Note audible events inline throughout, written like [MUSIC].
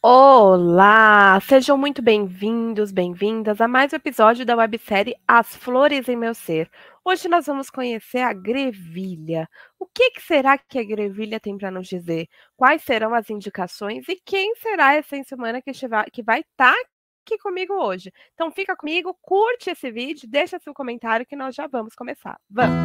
Olá! Sejam muito bem-vindos, bem-vindas a mais um episódio da websérie As Flores em Meu Ser. Hoje nós vamos conhecer a grevilha. O que, que será que a grevilha tem para nos dizer? Quais serão as indicações e quem será a essência humana que, estiver, que vai estar tá aqui comigo hoje? Então fica comigo, curte esse vídeo, deixa seu comentário que nós já vamos começar. Vamos!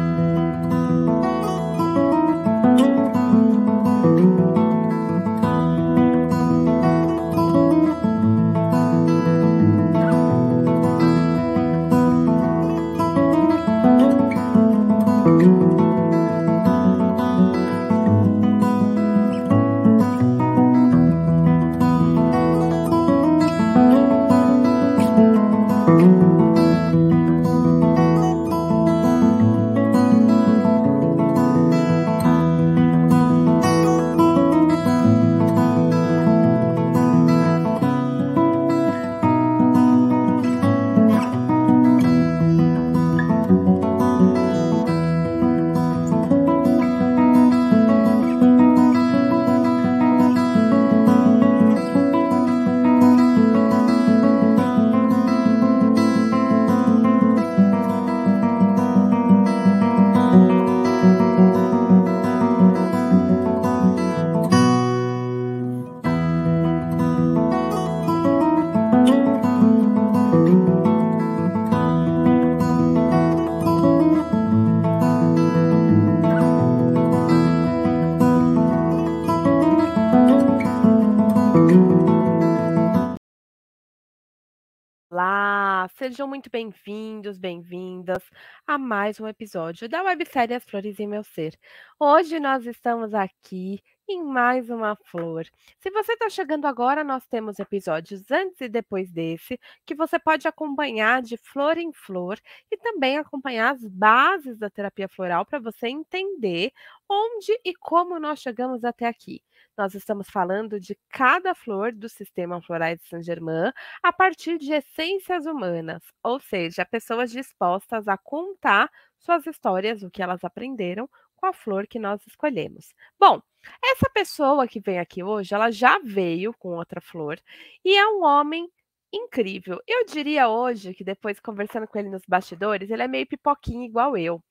Sejam muito bem-vindos, bem-vindas a mais um episódio da websérie As Flores e Meu Ser. Hoje nós estamos aqui em mais uma flor. Se você está chegando agora, nós temos episódios antes e depois desse, que você pode acompanhar de flor em flor e também acompanhar as bases da terapia floral para você entender onde e como nós chegamos até aqui. Nós estamos falando de cada flor do sistema floral de Saint-Germain a partir de essências humanas, ou seja, pessoas dispostas a contar suas histórias, o que elas aprenderam, com a flor que nós escolhemos. Bom, essa pessoa que vem aqui hoje, ela já veio com outra flor e é um homem incrível. Eu diria hoje que depois conversando com ele nos bastidores, ele é meio pipoquinho igual eu.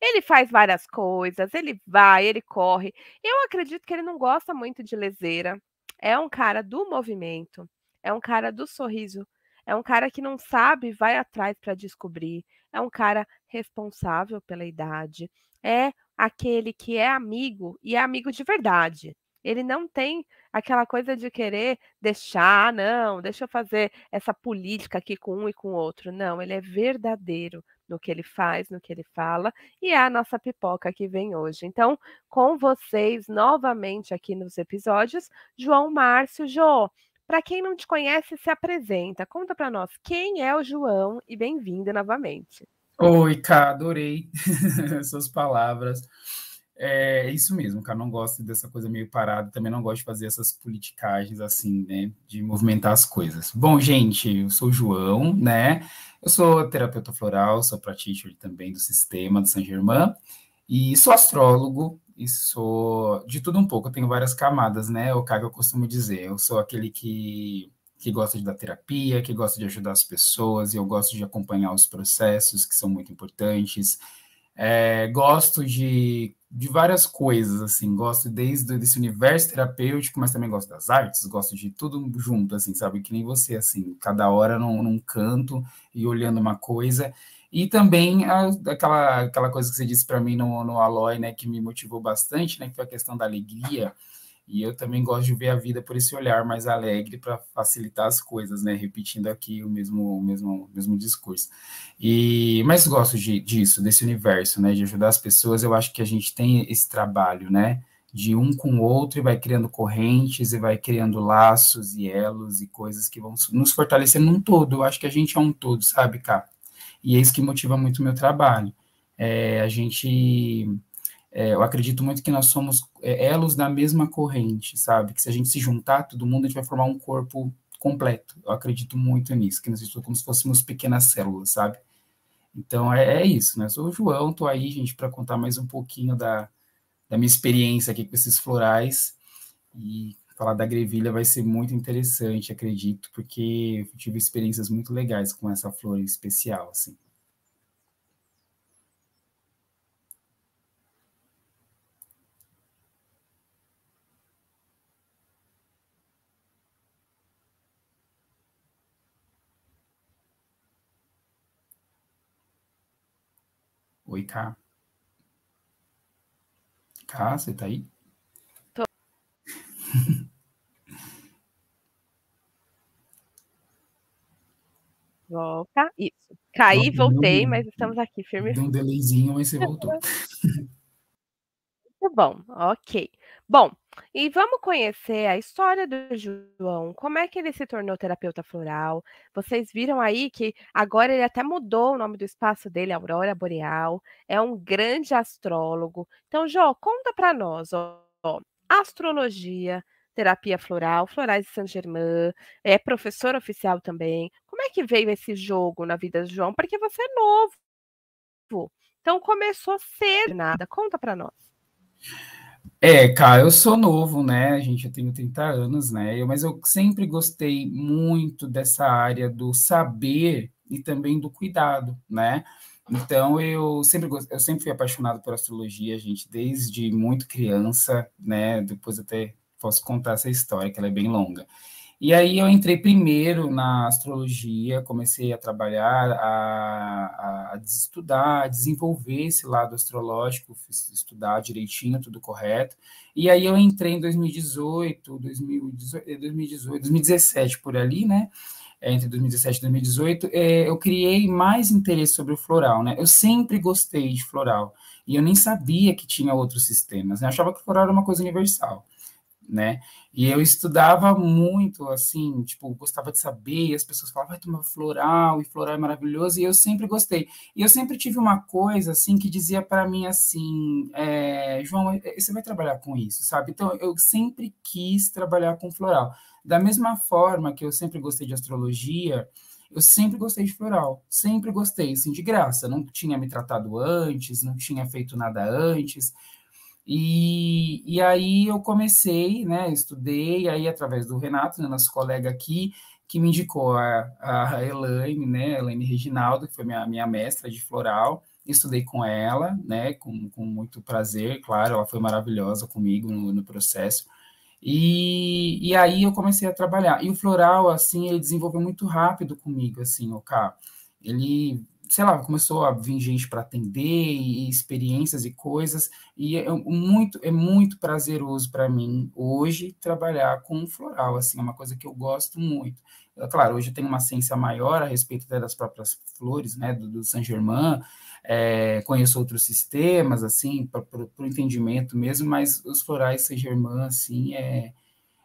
Ele faz várias coisas, ele vai, ele corre. Eu acredito que ele não gosta muito de lezeira. É um cara do movimento, é um cara do sorriso, é um cara que não sabe, vai atrás para descobrir, é um cara responsável pela idade, é aquele que é amigo e é amigo de verdade. Ele não tem aquela coisa de querer deixar, não, deixa eu fazer essa política aqui com um e com outro. Não, ele é verdadeiro no que ele faz, no que ele fala, e é a nossa pipoca que vem hoje. Então, com vocês novamente aqui nos episódios, João Márcio Jô. Para quem não te conhece, se apresenta. Conta para nós quem é o João e bem-vindo novamente. Oi, Ká, adorei suas [LAUGHS] palavras. É isso mesmo, cara. Não gosto dessa coisa meio parada. Também não gosto de fazer essas politicagens assim, né? De movimentar as coisas. Bom, gente, eu sou o João, né? Eu sou terapeuta floral, sou practitioner também do sistema do Saint Germain e sou astrólogo e sou de tudo um pouco. Eu tenho várias camadas, né? O cara que eu costumo dizer, eu sou aquele que que gosta de dar terapia, que gosta de ajudar as pessoas, e eu gosto de acompanhar os processos que são muito importantes. É, gosto de, de várias coisas, assim, gosto desde desse universo terapêutico, mas também gosto das artes, gosto de tudo junto, assim, sabe? Que nem você, assim, cada hora num, num canto e olhando uma coisa. E também a, aquela, aquela coisa que você disse para mim no, no Aloy, né, que me motivou bastante, né, que foi a questão da alegria, e eu também gosto de ver a vida por esse olhar mais alegre para facilitar as coisas, né? Repetindo aqui o mesmo, o mesmo, o mesmo discurso. E mas gosto de, disso, desse universo, né? De ajudar as pessoas. Eu acho que a gente tem esse trabalho, né? De um com o outro e vai criando correntes e vai criando laços e elos e coisas que vão nos fortalecer num todo. Eu acho que a gente é um todo, sabe, cá? E é isso que motiva muito o meu trabalho. É, a gente é, eu acredito muito que nós somos é, elos da mesma corrente, sabe? Que se a gente se juntar, todo mundo, a gente vai formar um corpo completo. Eu acredito muito nisso, que nós somos como se fôssemos pequenas células, sabe? Então é, é isso, né? Eu sou o João, tô aí, gente, para contar mais um pouquinho da, da minha experiência aqui com esses florais. E falar da grevilha vai ser muito interessante, acredito, porque eu tive experiências muito legais com essa flor especial, assim. Oi, Cá. Cá, você tá aí? Tô. [LAUGHS] Volta. Isso. Caí, Não, voltei, mas estamos aqui firme. Deu um delayzinho, mas você voltou. Muito [LAUGHS] tá bom, ok. Bom, e vamos conhecer a história do João, como é que ele se tornou terapeuta floral. Vocês viram aí que agora ele até mudou o nome do espaço dele, Aurora Boreal, é um grande astrólogo. Então, João, conta para nós, ó, ó, astrologia, terapia floral, florais de Saint-Germain, é professor oficial também. Como é que veio esse jogo na vida do João? Porque você é novo. Então, começou cedo, nada. Conta para nós. É, cara, eu sou novo, né? Gente, eu tenho 30 anos, né? mas eu sempre gostei muito dessa área do saber e também do cuidado, né? Então eu sempre eu sempre fui apaixonado por astrologia, gente, desde muito criança, né? Depois até posso contar essa história, que ela é bem longa. E aí eu entrei primeiro na astrologia, comecei a trabalhar, a, a, estudar, a desenvolver esse lado astrológico, estudar direitinho, tudo correto. E aí eu entrei em 2018, 2018, 2018 2017 por ali, né? É, entre 2017 e 2018, eh, eu criei mais interesse sobre o floral, né? Eu sempre gostei de floral e eu nem sabia que tinha outros sistemas, né? Eu achava que floral era uma coisa universal né? E eu estudava muito, assim, tipo, gostava de saber, as pessoas falavam, vai tomar floral, e floral é maravilhoso, e eu sempre gostei. E eu sempre tive uma coisa, assim, que dizia para mim, assim, é, João, você vai trabalhar com isso, sabe? Então, eu sempre quis trabalhar com floral. Da mesma forma que eu sempre gostei de astrologia, eu sempre gostei de floral, sempre gostei, assim, de graça. Não tinha me tratado antes, não tinha feito nada antes, e, e aí eu comecei, né? Estudei, aí através do Renato, né, nosso colega aqui, que me indicou a, a Elaine, né? A Elaine Reginaldo, que foi minha, minha mestra de floral. Estudei com ela, né? Com, com muito prazer, claro, ela foi maravilhosa comigo no, no processo. E, e aí eu comecei a trabalhar. E o floral, assim, ele desenvolveu muito rápido comigo, assim, o carro. Ele sei lá, começou a vir gente para atender e experiências e coisas, e é, é muito, é muito prazeroso para mim hoje trabalhar com floral, assim, é uma coisa que eu gosto muito. É claro, hoje eu tenho uma ciência maior a respeito das próprias flores, né, do, do Saint-Germain, é, conheço outros sistemas, assim, para o entendimento mesmo, mas os florais Saint-Germain, assim, é,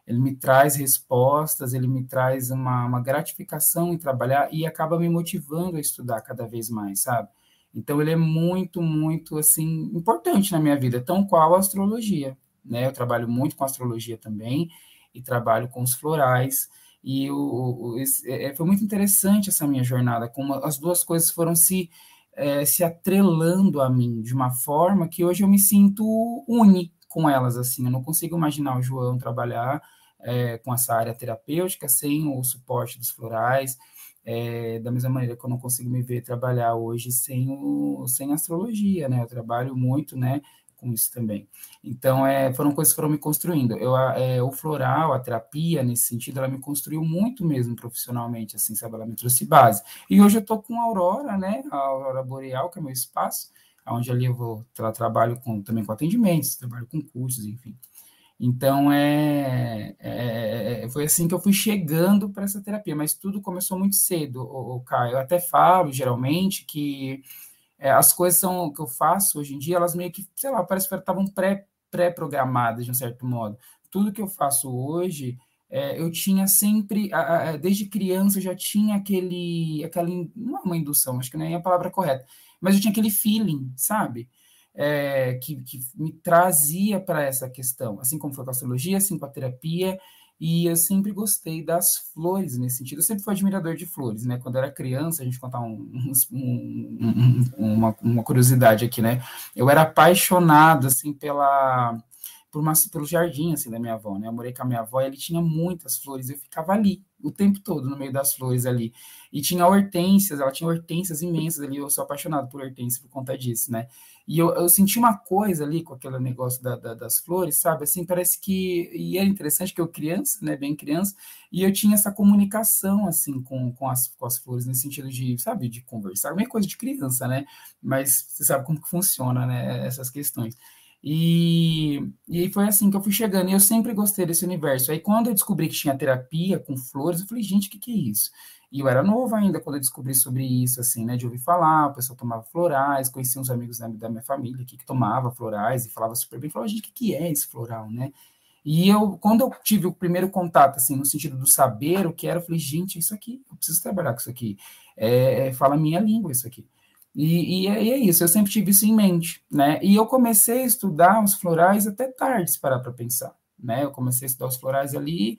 ele me traz respostas, ele me traz uma, uma gratificação em trabalhar e acaba me motivando a estudar cada vez mais, sabe? Então ele é muito, muito assim importante na minha vida, tão qual a astrologia, né? Eu trabalho muito com astrologia também e trabalho com os florais e o, o esse, é, é, foi muito interessante essa minha jornada, como as duas coisas foram se é, se atrelando a mim de uma forma que hoje eu me sinto une com elas assim. Eu não consigo imaginar o João trabalhar é, com essa área terapêutica, sem o suporte dos florais, é, da mesma maneira que eu não consigo me ver trabalhar hoje sem, o, sem astrologia, né? Eu trabalho muito, né? com isso também. Então, é, foram coisas que foram me construindo. Eu, é, o floral, a terapia, nesse sentido, ela me construiu muito mesmo profissionalmente, assim, sabe? Ela me trouxe base. E hoje eu estou com a Aurora, né? A Aurora Boreal, que é meu espaço, onde ali eu vou, tra trabalho com, também com atendimentos, trabalho com cursos, enfim. Então, é é, é, é, foi assim que eu fui chegando para essa terapia, mas tudo começou muito cedo, o, Caio. Eu até falo, geralmente, que é, as coisas são, que eu faço hoje em dia, elas meio que, sei lá, parece que estavam pré-programadas, pré de um certo modo. Tudo que eu faço hoje, é, eu tinha sempre, a, a, desde criança, eu já tinha aquele, aquela, não é uma indução, acho que não é a palavra correta, mas eu tinha aquele feeling, sabe? é, que, que, me trazia para essa questão, assim como foi com a astrologia, assim com a terapia, e eu sempre gostei das flores nesse sentido. Eu sempre fui admirador de flores, né? Quando eu era criança, a gente contar um, um, uma, uma, curiosidade aqui, né? Eu era apaixonado, assim, pela por uma, pelo jardim, assim, da minha avó, né? Eu morei com a minha avó e ele tinha muitas flores, eu ficava ali, o tempo todo no meio das flores ali. E tinha hortênsias, ela tinha hortênsias imensas ali, eu sou apaixonado por hortênsias por conta disso, né? E eu, eu senti uma coisa ali com aquele negócio da, da, das flores, sabe? Assim, parece que. E era é interessante que eu, criança, né, bem criança, e eu tinha essa comunicação, assim, com, com, as, com as flores, nesse sentido de, sabe, de conversar. É meio coisa de criança, né? Mas você sabe como que funciona, né? Essas questões. E, e aí foi assim que eu fui chegando, e eu sempre gostei desse universo. Aí quando eu descobri que tinha terapia com flores, eu falei, gente, o que, que é isso? E eu era novo ainda quando eu descobri sobre isso, assim, né, de ouvir falar, o pessoal tomava florais, conhecia uns amigos da, da minha família aqui que tomava florais e falava super bem, falava, gente, o que, que é esse floral, né? E eu, quando eu tive o primeiro contato, assim, no sentido do saber o que era, eu falei, gente, isso aqui, eu preciso trabalhar com isso aqui. É, é fala a minha língua isso aqui. E, e, é, e, é, isso, eu sempre tive isso em mente, né? E eu comecei a estudar os florais até tarde, se parar para pensar, né? Eu comecei a estudar os florais ali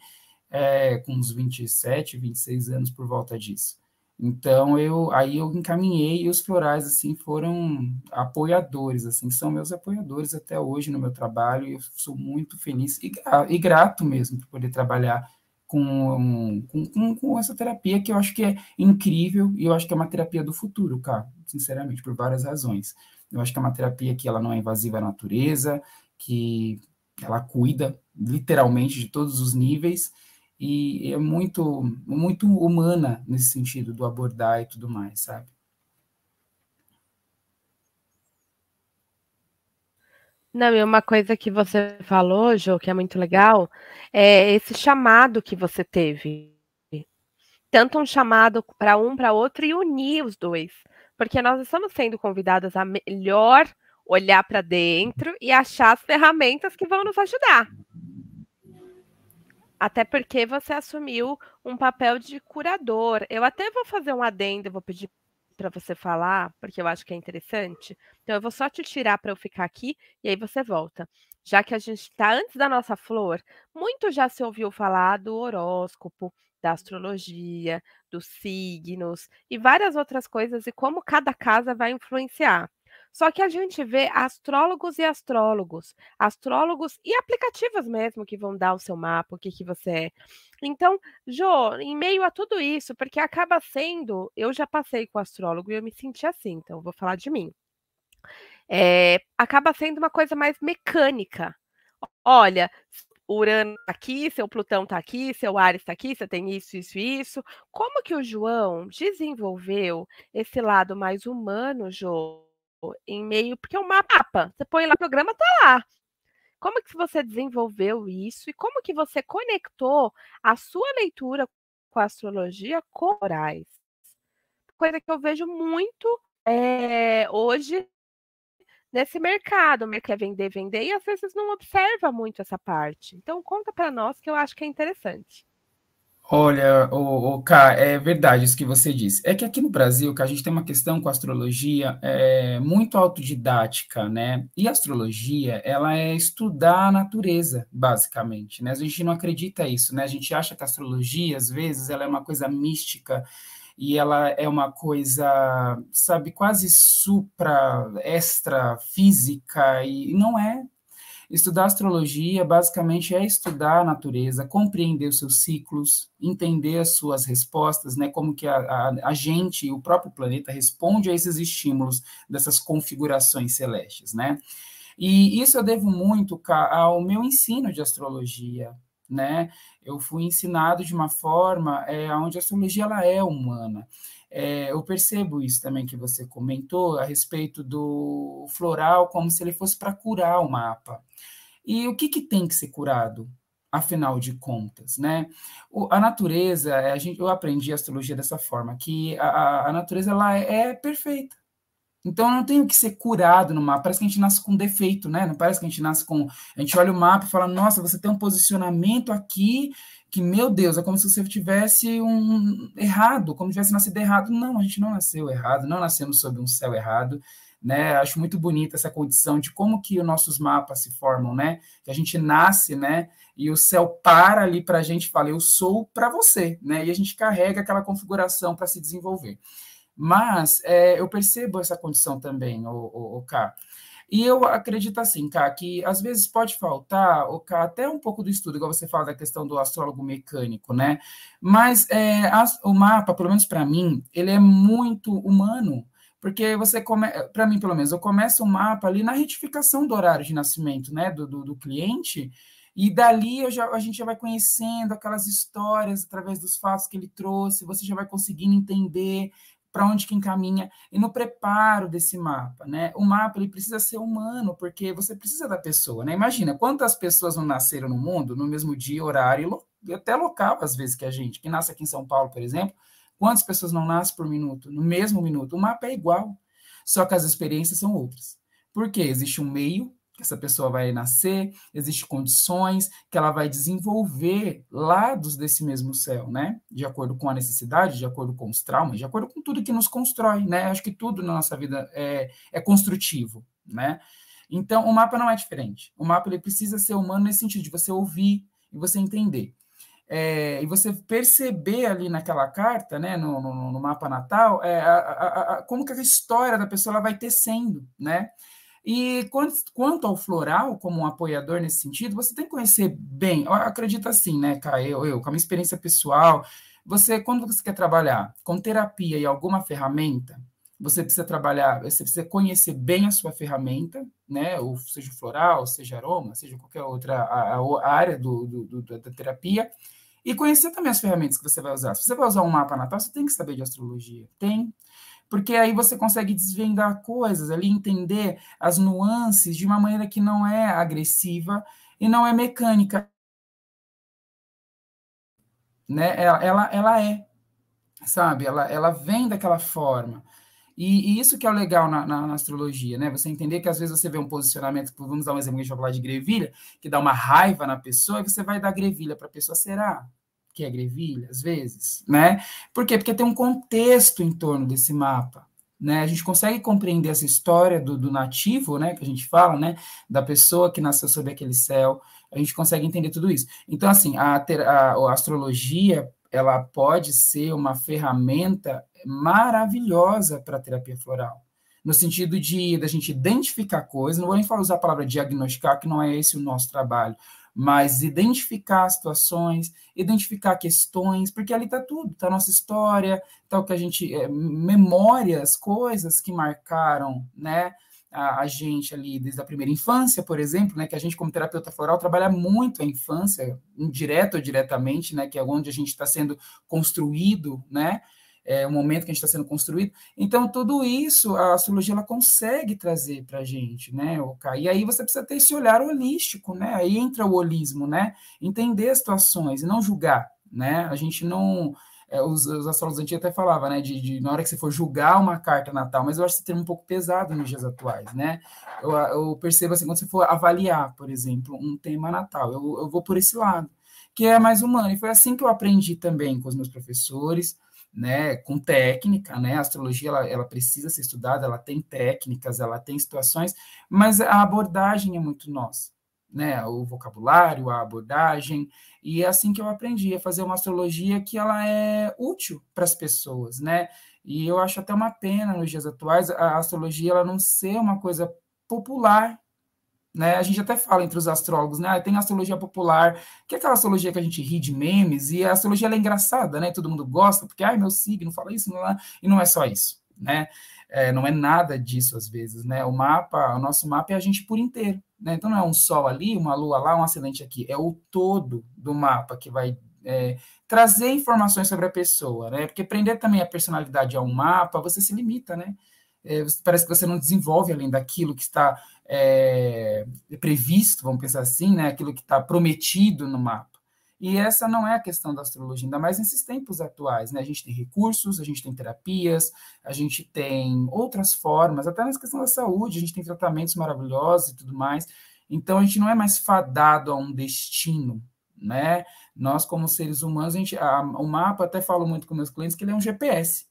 é, com uns 27, 26 anos por volta disso. Então, eu aí eu encaminhei e os florais, assim, foram apoiadores, assim, são meus apoiadores até hoje no meu trabalho e eu sou muito feliz e, e grato mesmo por poder trabalhar com, com, com, essa terapia que eu acho que é incrível e eu acho que é uma terapia do futuro, cara, sinceramente, por várias razões. Eu acho que é uma terapia que ela não é invasiva à natureza, que ela cuida literalmente de todos os níveis e é muito muito humana nesse sentido do abordar e tudo mais, sabe? Não, e uma coisa que você falou, Jo, que é muito legal, é esse chamado que você teve. Tanto um chamado para um, para outro, e unir os dois. Porque nós estamos sendo convidadas a melhor olhar para dentro e achar as ferramentas que vão nos ajudar. Até porque você assumiu um papel de curador. Eu até vou fazer um adendo, vou pedir para você falar, porque eu acho que é interessante. Então eu vou só te tirar para eu ficar aqui e aí você volta. Já que a gente está antes da nossa flor, muito já se ouviu falar do horóscopo, da astrologia, dos signos e várias outras coisas e como cada casa vai influenciar. Só que a gente vê astrólogos e astrólogos, astrólogos e aplicativos mesmo que vão dar o seu mapa, o que, que você é. Então, Jô, em meio a tudo isso, porque acaba sendo, eu já passei com o astrólogo e eu me senti assim, então vou falar de mim. É, acaba sendo uma coisa mais mecânica. Olha, Urano está aqui, seu Plutão está aqui, seu Ares está aqui, você tem isso, isso, isso. Como que o João desenvolveu esse lado mais humano, João? em meio, porque é um mapa, você põe lá o programa, tá lá. Como que você desenvolveu isso e como que você conectou a sua leitura com a astrologia com orais? Coisa que eu vejo muito é, hoje nesse mercado, quer vender, vender, e às vezes não observa muito essa parte. Então conta para nós que eu acho que é interessante. Olha, o, o Ká, é verdade isso que você disse. É que aqui no Brasil, que a gente tem uma questão com a astrologia é, muito autodidática, né? E a astrologia, ela é estudar a natureza, basicamente, né? A gente não acredita isso, né? A gente acha que a astrologia, às vezes, ela é uma coisa mística e ela é uma coisa, sabe, quase supra, extra, física, e não é, Estudar astrologia basicamente é estudar a natureza, compreender os seus ciclos, entender as suas respostas, né? Como que a, a, a gente o próprio planeta responde a esses estímulos dessas configurações celestes, né? E isso eu devo muito ao meu ensino de astrologia, né? Eu fui ensinado de uma forma é, onde a astrologia ela é humana. É, eu percebo isso também que você comentou a respeito do floral, como se ele fosse para curar o mapa. E o que, que tem que ser curado? afinal de contas, né? O, a natureza, é, a gente, eu aprendi astrologia dessa forma, que a, a natureza ela é, é, perfeita. Então não tem o que ser curado no mapa. Parece que a gente nasce com defeito, né? Não parece que a gente nasce com. A gente olha o mapa e fala, nossa, você tem um posicionamento aqui que, meu Deus, é como se você tivesse um errado, como se tivesse nascido errado. Não, a gente não nasceu errado, não nascemos sob um céu errado. Né? Acho muito bonita essa condição de como que os nossos mapas se formam, né? Que a gente nasce, né? E o céu para ali para a gente fale eu sou para você, né? E a gente carrega aquela configuração para se desenvolver. Mas é, eu percebo essa condição também, o, o, o e eu acredito assim, Ká, que às vezes pode faltar, Ká, até um pouco do estudo, igual você fala da questão do astrólogo mecânico, né? Mas é, as, o mapa, pelo menos para mim, ele é muito humano. Porque você para mim, pelo menos, eu começo o um mapa ali na retificação do horário de nascimento, né? do, do, do cliente. E dali já, a gente já vai conhecendo aquelas histórias através dos fatos que ele trouxe, você já vai conseguindo entender para onde que encaminha e no preparo desse mapa, né? O mapa ele precisa ser humano, porque você precisa da pessoa, né? Imagina quantas pessoas não nasceram no mundo no mesmo dia, horário e até local às vezes que a gente, que nasce aqui em São Paulo, por exemplo, quantas pessoas não nascem por minuto, no mesmo minuto. O mapa é igual, só que as experiências são outras. Porque existe um meio que essa pessoa vai nascer, existem condições que ela vai desenvolver lados desse mesmo céu, né? De acordo com a necessidade, de acordo com os traumas, de acordo com tudo que nos constrói, né? Acho que tudo na nossa vida é, é construtivo, né? Então, o mapa não é diferente. O mapa ele precisa ser humano nesse sentido de você ouvir e você entender. É, e você perceber ali naquela carta, né, no, no, no mapa natal, é, a, a, a, como que a história da pessoa ela vai tecendo, né? E quanto ao floral, como um apoiador nesse sentido, você tem que conhecer bem, eu acredito assim, né, Caio, eu, eu, com a minha experiência pessoal, você, quando você quer trabalhar com terapia e alguma ferramenta, você precisa trabalhar, você precisa conhecer bem a sua ferramenta, né? Ou seja floral, seja aroma, seja qualquer outra a, a área do, do, do, da terapia. E conhecer também as ferramentas que você vai usar. Se você vai usar um mapa natal, você tem que saber de astrologia. Tem porque aí você consegue desvendar coisas ali, entender as nuances de uma maneira que não é agressiva e não é mecânica. Né? Ela, ela, ela é, sabe? Ela, ela vem daquela forma. E, e, isso que é o legal na, na, na, astrologia, né? Você entender que às vezes você vê um posicionamento, vamos dar um exemplo, a gente vai falar de grevilha, que dá uma raiva na pessoa, e você vai dar grevilha para a pessoa, será? que é Greville, às vezes, né? né? Por quê? Porque tem um contexto em torno desse mapa, né? A gente consegue compreender essa história do, do nativo, né? Que a gente fala, né? Da pessoa que nasceu sob aquele céu, a gente consegue entender tudo isso. Então, assim, a, a, a astrologia, ela pode ser uma ferramenta maravilhosa para a terapia floral, no sentido de da gente identificar coisas, não vou nem falar usar a palavra diagnosticar, que não é esse o nosso trabalho, mas identificar situações, identificar questões, porque ali está tudo, está a nossa história, está o que a gente. É, memórias, coisas que marcaram, né? A, a, gente ali desde a primeira infância, por exemplo, né, que a gente como terapeuta floral trabalha muito a infância, indireta ou diretamente, né, que é onde a gente está sendo construído, né, é, o momento que a gente está sendo construído. Então, tudo isso a astrologia ela consegue trazer para a gente, né, E aí você precisa ter esse olhar holístico, né? Aí entra o holismo, né? Entender as situações e não julgar, né? A gente não. É, os, os astrólogos antigos até falavam, né, de, de, na hora que você for julgar uma carta natal, mas eu acho esse termo um pouco pesado nos dias atuais, né? Eu, eu percebo assim, quando você for avaliar, por exemplo, um tema natal, eu, eu vou por esse lado, que é mais humano, e foi assim que eu aprendi também com os meus professores, né, com técnica, né? A astrologia ela, ela, precisa ser estudada, ela tem técnicas, ela tem situações, mas a abordagem é muito nossa, né? O vocabulário, a abordagem, e é assim que eu aprendi a fazer uma astrologia que ela é útil para as pessoas, né? E eu acho até uma pena nos dias atuais a astrologia ela não ser uma coisa popular né? A gente até fala entre os astrólogos, né? Ah, tem astrologia popular, que é aquela astrologia que a gente ri de memes, e a astrologia é engraçada, né? Todo mundo gosta, porque, ai, meu signo fala isso, não é? e não é só isso, né? É, não é nada disso às vezes, né? O mapa, o nosso mapa é a gente por inteiro, né? Então não é um sol ali, uma lua lá, um ascendente aqui, é o todo do mapa que vai é, trazer informações sobre a pessoa, né? Porque prender também a personalidade a um mapa, você se limita, né? é, parece que você não desenvolve além daquilo que está é, previsto, vamos pensar assim, né, aquilo que está prometido no mapa. E essa não é a questão da astrologia, ainda mais nesses tempos atuais. Né? A gente tem recursos, a gente tem terapias, a gente tem outras formas, até na questão da saúde, a gente tem tratamentos maravilhosos e tudo mais. Então, a gente não é mais fadado a um destino, né? Nós, como seres humanos, a gente, a, o mapa, até falo muito com meus clientes, que ele é um GPS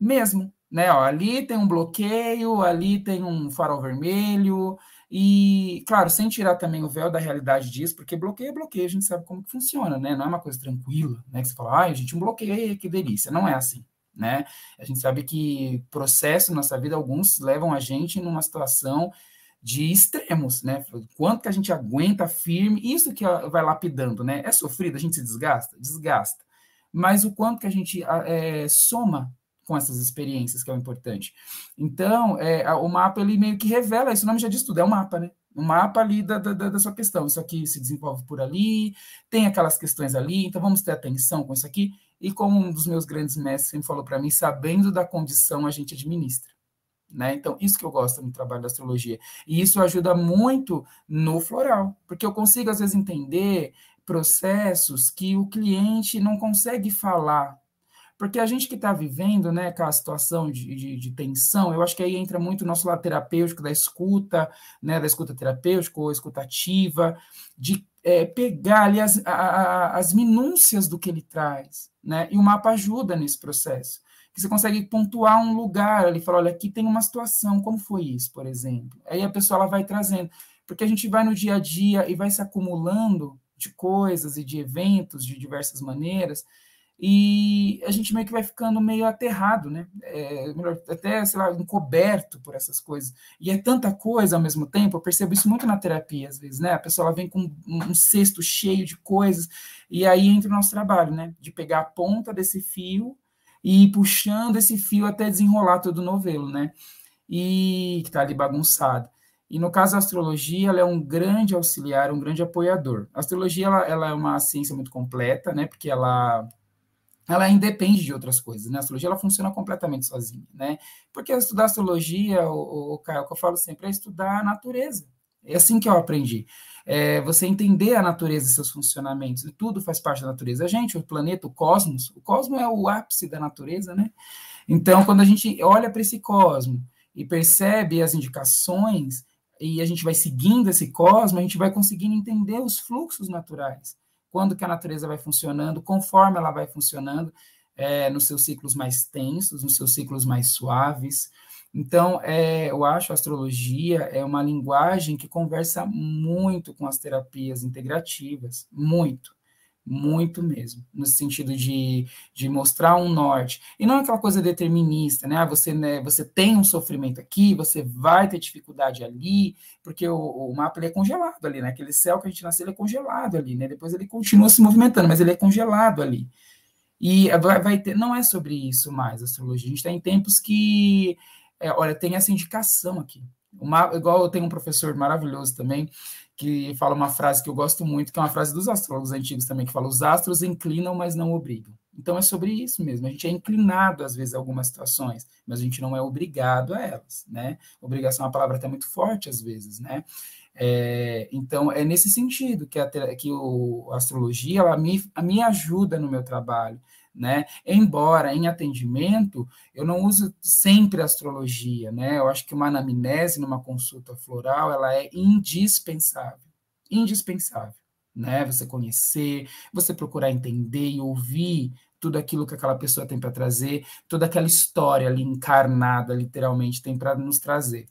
mesmo. Né, ó, ali tem um bloqueio, ali tem um farol vermelho, e, claro, sem tirar também o véu da realidade disso, porque bloqueio é bloqueio, a gente sabe como que funciona, né? Não é uma coisa tranquila, né? Que você fala, ai, gente, um bloqueio, que delícia. Não é assim, né? A gente sabe que processo nossa vida, alguns levam a gente numa situação de extremos, né? Quanto que a gente aguenta firme, isso que vai lapidando, né? É sofrido, a gente se desgasta? Desgasta. Mas o quanto que a gente é, soma com essas experiências, que é o importante. Então, é, o mapa, ele meio que revela isso, o nome já diz tudo, é o um mapa, né? um mapa ali da, da, da, sua questão. Isso aqui se desenvolve por ali, tem aquelas questões ali, então vamos ter atenção com isso aqui. E como um dos meus grandes mestres sempre falou para mim, sabendo da condição, a gente administra. Né? Então, isso que eu gosto no trabalho da astrologia. E isso ajuda muito no floral, porque eu consigo, às vezes, entender processos que o cliente não consegue falar porque a gente que está vivendo, né, com a situação de, de, de, tensão, eu acho que aí entra muito o nosso lado terapêutico da escuta, né, da escuta terapêutica ou escutativa, de é, pegar ali as, a, a, as minúcias do que ele traz, né, e o mapa ajuda nesse processo. Que você consegue pontuar um lugar ali, falar, olha, aqui tem uma situação, como foi isso, por exemplo. Aí a pessoa ela vai trazendo, porque a gente vai no dia a dia e vai se acumulando de coisas e de eventos de diversas maneiras, e a gente meio que vai ficando meio aterrado, né? É, até, sei lá, encoberto por essas coisas. E é tanta coisa ao mesmo tempo, eu percebo isso muito na terapia, às vezes, né? A pessoa ela vem com um, cesto cheio de coisas, e aí entra o nosso trabalho, né? De pegar a ponta desse fio e ir puxando esse fio até desenrolar todo o novelo, né? E que tá ali bagunçado. E no caso da astrologia, ela é um grande auxiliar, um grande apoiador. A astrologia ela, ela é uma ciência muito completa, né? Porque ela ela independe de outras coisas, né? A astrologia ela funciona completamente sozinha, né? Porque estudar astrologia, o, Caio, que eu falo sempre, é estudar a natureza. É assim que eu aprendi. É você entender a natureza e seus funcionamentos. E tudo faz parte da natureza. A gente, o planeta, o cosmos. O cosmos é o ápice da natureza, né? Então, quando a gente olha para esse cosmos e percebe as indicações e a gente vai seguindo esse cosmos, a gente vai conseguindo entender os fluxos naturais quando que a natureza vai funcionando, conforme ela vai funcionando, é, nos seus ciclos mais tensos, nos seus ciclos mais suaves. Então, é, eu acho a astrologia é uma linguagem que conversa muito com as terapias integrativas, muito muito mesmo, no sentido de, de mostrar um norte, e não é aquela coisa determinista, né? Ah, você, né, você tem um sofrimento aqui, você vai ter dificuldade ali, porque o, o mapa ele é congelado ali, né? Aquele céu que a gente nasceu ele é congelado ali, né? Depois ele continua se movimentando, mas ele é congelado ali. E vai, vai ter, não é sobre isso mais astrologia, a gente está em tempos que, é, olha, tem essa indicação aqui, uma, igual eu tenho um professor maravilhoso também, que fala uma frase que eu gosto muito, que é uma frase dos astrólogos antigos também, que fala: os astros inclinam, mas não obrigam. Então é sobre isso mesmo. A gente é inclinado às vezes a algumas situações, mas a gente não é obrigado a elas, né? Obrigação, é uma palavra até muito forte às vezes, né? É, então é nesse sentido que a, que o, a astrologia ela me, me ajuda no meu trabalho, né? Embora em atendimento eu não uso sempre astrologia, né? Eu acho que uma anamnese numa consulta floral, ela é indispensável, indispensável, né? Você conhecer, você procurar entender e ouvir tudo aquilo que aquela pessoa tem para trazer, toda aquela história ali encarnada, literalmente, tem para nos trazer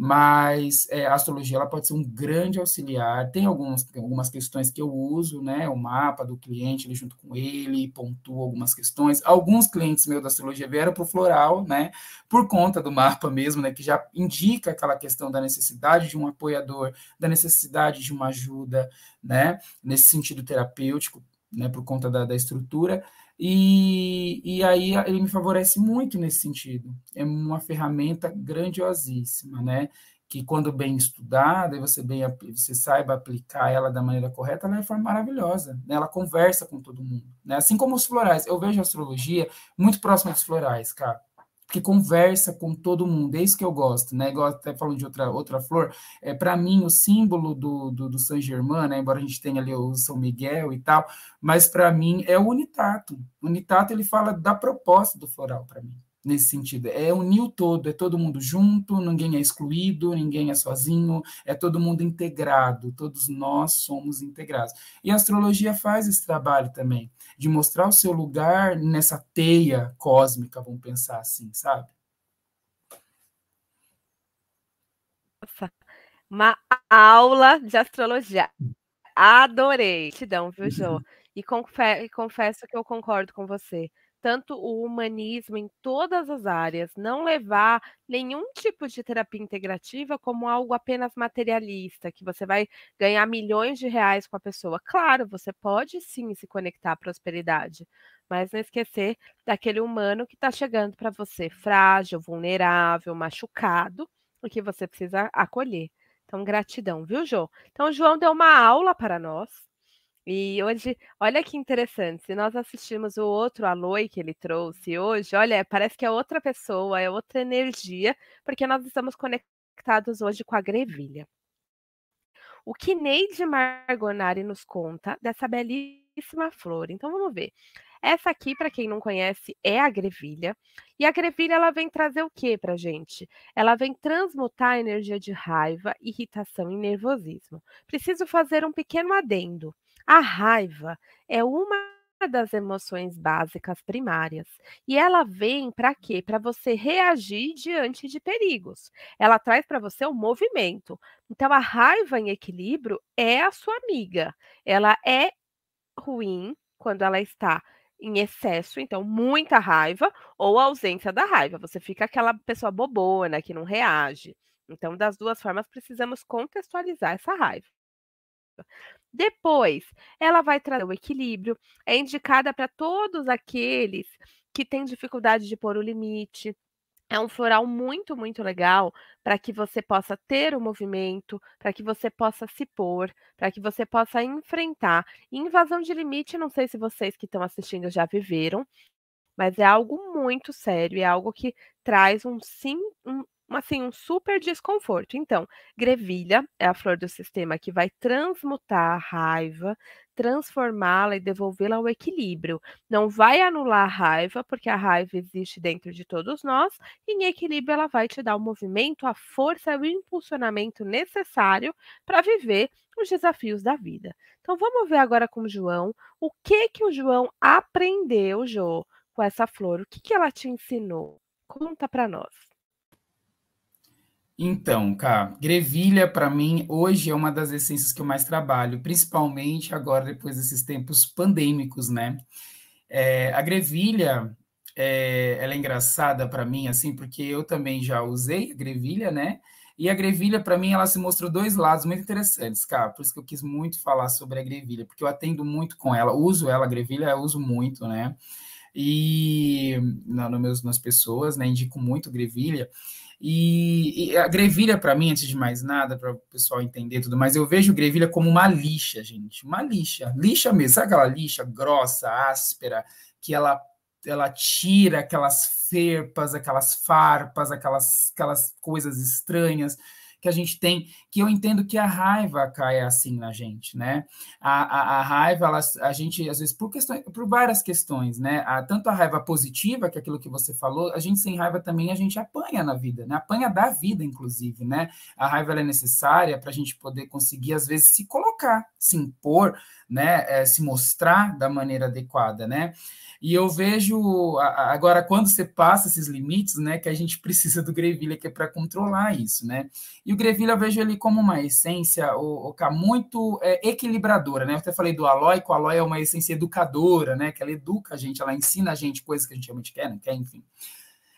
mas é, a astrologia ela pode ser um grande auxiliar. Tem algumas, algumas questões que eu uso, né? O mapa do cliente, ele junto com ele, pontua algumas questões. Alguns clientes meus da astrologia vieram para o floral, né? Por conta do mapa mesmo, né? Que já indica aquela questão da necessidade de um apoiador, da necessidade de uma ajuda, né? Nesse sentido terapêutico, né? Por conta da, da estrutura. E, e aí ele me favorece muito nesse sentido. É uma ferramenta grandiosíssima, né? Que quando bem estudada e você bem você saiba aplicar ela da maneira correta, ela é maravilhosa. Né? Ela conversa com todo mundo, né? Assim como os florais. Eu vejo a astrologia muito próxima dos florais, cara porque conversa com todo mundo, é isso que eu gosto, né? Igual até falando de outra, outra flor, é, para mim o símbolo do, do, do San Germán, né? embora a gente tenha ali o São Miguel e tal, mas para mim é o unitato. O unitato ele fala da proposta do floral para mim, nesse sentido. É unir o todo, é todo mundo junto, ninguém é excluído, ninguém é sozinho, é todo mundo integrado, todos nós somos integrados. E a astrologia faz esse trabalho também de mostrar o seu lugar nessa teia cósmica, vamos pensar assim, sabe? Nossa, uma aula de astrologia. Adorei. Te dão, viu, Jô? Uhum. E, confe e confesso que eu concordo com você tanto o humanismo em todas as áreas, não levar nenhum tipo de terapia integrativa como algo apenas materialista, que você vai ganhar milhões de reais com a pessoa. Claro, você pode sim se conectar à prosperidade, mas não esquecer daquele humano que está chegando para você frágil, vulnerável, machucado, o que você precisa acolher. Então, gratidão, viu, João? Então, o João deu uma aula para nós e hoje, olha que interessante, se nós assistimos o outro Aloy que ele trouxe hoje, olha, parece que é outra pessoa, é outra energia, porque nós estamos conectados hoje com a grevilha. O que Neide Margonari nos conta dessa belíssima flor. Então vamos ver. Essa aqui, para quem não conhece, é a grevilha. E a grevilha ela vem trazer o que para gente? Ela vem transmutar a energia de raiva, irritação e nervosismo. Preciso fazer um pequeno adendo. A raiva é uma das emoções básicas primárias. E ela vem para uhum. quê? Para você reagir diante de perigos. Ela traz para você o um movimento. Então, a raiva em equilíbrio é a sua amiga. Ela é ruim quando ela está em excesso, então muita raiva ou ausência da raiva. Você fica aquela pessoa bobona que não reage. Então, das duas formas, precisamos contextualizar essa raiva. Depois, ela vai trazer o equilíbrio, é indicada para todos aqueles que têm dificuldade de pôr o limite. É um floral muito, muito legal para que você possa ter o movimento, para que você possa se pôr, para que você possa enfrentar. E invasão de limite, não sei se vocês que estão assistindo já viveram, mas é algo muito sério, é algo que traz um, sim, um, assim, um super desconforto. Então, grevilha é a flor do sistema que vai transmutar a raiva, transformá-la e devolvê-la ao equilíbrio. Não vai anular a raiva, porque a raiva existe dentro de todos nós, e em equilíbrio ela vai te dar o movimento, a força e o impulsionamento necessário para viver os desafios da vida. Então, vamos ver agora com o João o que que o João aprendeu, Jô, com essa flor, o que, que ela te ensinou. Conta para nós. Então, cara, grevilha para mim hoje é uma das essências que eu mais trabalho, principalmente agora depois desses tempos pandêmicos, né? É, a grevilha, é, ela é engraçada para mim assim, porque eu também já usei a grevilha, né? E a grevilha para mim ela se mostrou dois lados muito interessantes, cara. Por isso que eu quis muito falar sobre a grevilha, porque eu atendo muito com ela, uso ela a grevilha, eu uso muito, né? E no meus nas pessoas, né? Indico muito grevilha. E, e a Grevilha, para mim, antes de mais nada, para o pessoal entender tudo mais, eu vejo Grevilha como uma lixa, gente. Uma lixa. Lixa mesmo. Sabe aquela lixa grossa, áspera, que ela ela tira aquelas ferpas, aquelas farpas, aquelas, aquelas coisas estranhas que a gente tem, que eu entendo que a raiva cai assim na gente, né? A, a, a raiva, ela, a gente, às vezes, por, questões, por várias questões, né? A, tanto a raiva positiva, que é aquilo que você falou, a gente sem raiva também, a gente apanha na vida, né? Apanha da vida, inclusive, né? A raiva é necessária para a gente poder conseguir, às vezes, se colocar, se impor, né? É, se mostrar da maneira adequada, né? E eu vejo agora quando você passa esses limites, né, que a gente precisa do Greville que é para controlar isso, né? E o Greville eu vejo ele como uma essência, o, o muito é, equilibradora, né? Eu até falei do Aloy, que o Aloy é uma essência educadora, né? Que ela educa a gente, ela ensina a gente coisas que a gente realmente quer, não quer, enfim.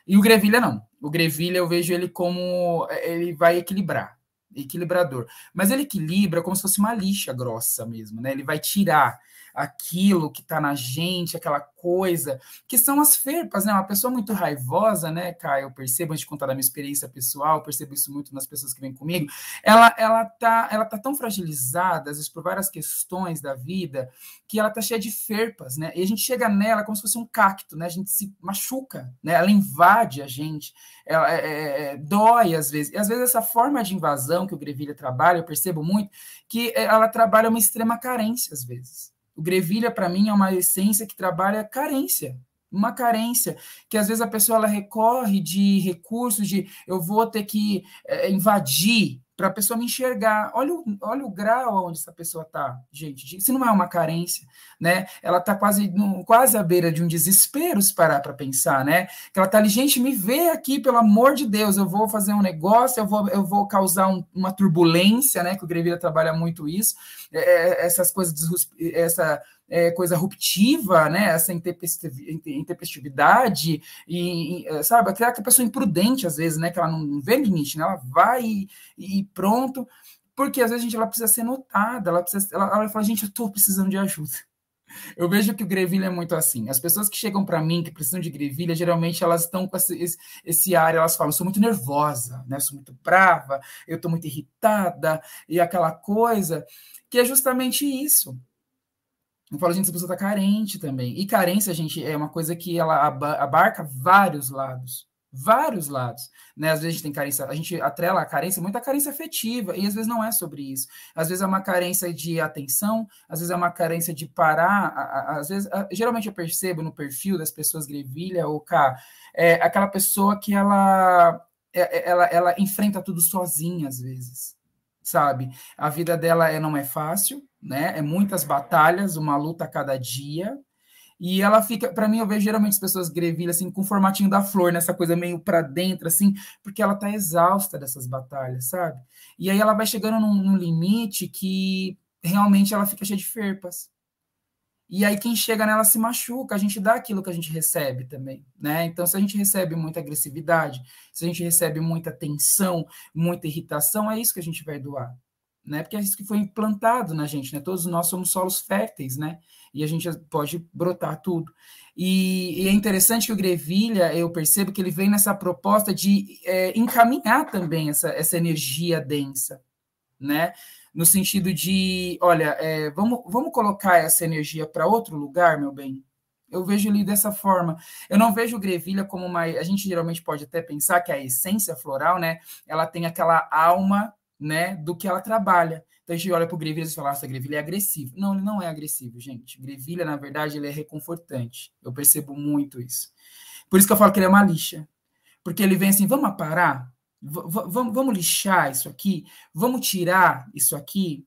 E o Grevilha não. O Grevilha eu vejo ele como é, ele vai equilibrar, equilibrador. Mas ele equilibra como se fosse uma lixa grossa mesmo, né? Ele vai tirar, aquilo que está na gente, aquela coisa, que são as ferpas, né? Uma pessoa muito raivosa, né, Caio? Eu percebo, antes de contar da minha experiência pessoal, percebo isso muito nas pessoas que vêm comigo. Ela, ela, tá, ela tá tão fragilizada, às vezes, por várias questões da vida, que ela tá cheia de ferpas, né? E a gente chega nela como se fosse um cacto, né? A gente se machuca, né? Ela invade a gente, ela é, é, é dói às vezes. E às vezes essa forma de invasão que o Grevilha trabalha, eu percebo muito, que ela trabalha uma extrema carência às vezes. O Grevilha, para mim, é uma essência que trabalha carência, uma carência que às vezes a pessoa ela recorre de recursos de eu vou ter que é, invadir para a pessoa me enxergar. Olha o, olha o grau onde essa pessoa está, gente. Isso não é uma carência, né? Ela está quase, no, quase à beira de um desespero se parar para pensar, né? Que ela está ali, gente, me vê aqui, pelo amor de Deus, eu vou fazer um negócio, eu vou, eu vou causar um, uma turbulência, né? Que o Grevira trabalha muito isso, é, é essas coisas, essa é, coisa ruptiva, né? Essa intempestividade e, e, é, sabe, até a pessoa imprudente às vezes, né? Que ela não vê limite, né? Ela vai e, e pronto, porque às vezes a gente ela precisa ser notada, ela precisa, ela, ela fala, gente, eu estou precisando de ajuda. [LAUGHS] Eu vejo que o grevilha é muito assim. As pessoas que chegam para mim, que precisam de grevilha, geralmente elas estão com esse, esse, esse ar, elas falam, sou muito nervosa, né? sou muito brava, eu estou muito irritada, e aquela coisa, que é justamente isso. Eu falo, gente, essa pessoa está carente também. E carência, gente, é uma coisa que ela abarca vários lados. Vários lados. Né? Às vezes a gente tem carência, a gente atrela a carência muita carência afetiva, e às vezes não é sobre isso. Às vezes é uma carência de atenção, às vezes é uma carência de parar. Às vezes, geralmente eu percebo no perfil das pessoas grevilha ou cá, é aquela pessoa que ela, é, é, ela, ela enfrenta tudo sozinha, às vezes sabe? A vida dela é, não é fácil, né? É muitas batalhas, uma luta a cada dia. E ela fica, para mim, eu vejo geralmente as pessoas grevilhas assim, com o formatinho da flor, nessa coisa meio para dentro, assim, porque ela tá exausta dessas batalhas, sabe? E aí ela vai chegando num, num limite que realmente ela fica cheia de ferpas, e aí quem chega nela se machuca, a gente dá aquilo que a gente recebe também, né? Então se a gente recebe muita agressividade, se a gente recebe muita tensão, muita irritação, é isso que a gente vai doar, né? Porque é isso que foi implantado na gente, né? Todos nós somos solos férteis, né? E a gente pode brotar tudo. E, e é interessante que o Grevilha, eu percebo que ele vem nessa proposta de é, encaminhar também essa, essa energia densa, né? no sentido de, olha, é, vamos, vamos colocar essa energia para outro lugar, meu bem? Eu vejo ele dessa forma. Eu não vejo grevilha como uma. A gente geralmente pode até pensar que a essência floral, né? Ela tem aquela alma, né? Do que ela trabalha. Então a gente olha para o grevilha e fala: essa grevilha é agressiva. Não, ele não é agressivo, gente. Grevilha, na verdade, ele é reconfortante. Eu percebo muito isso. Por isso que eu falo que ele é uma lixa. Porque ele vem assim: vamos parar? vamos lixar isso aqui, vamos tirar isso aqui,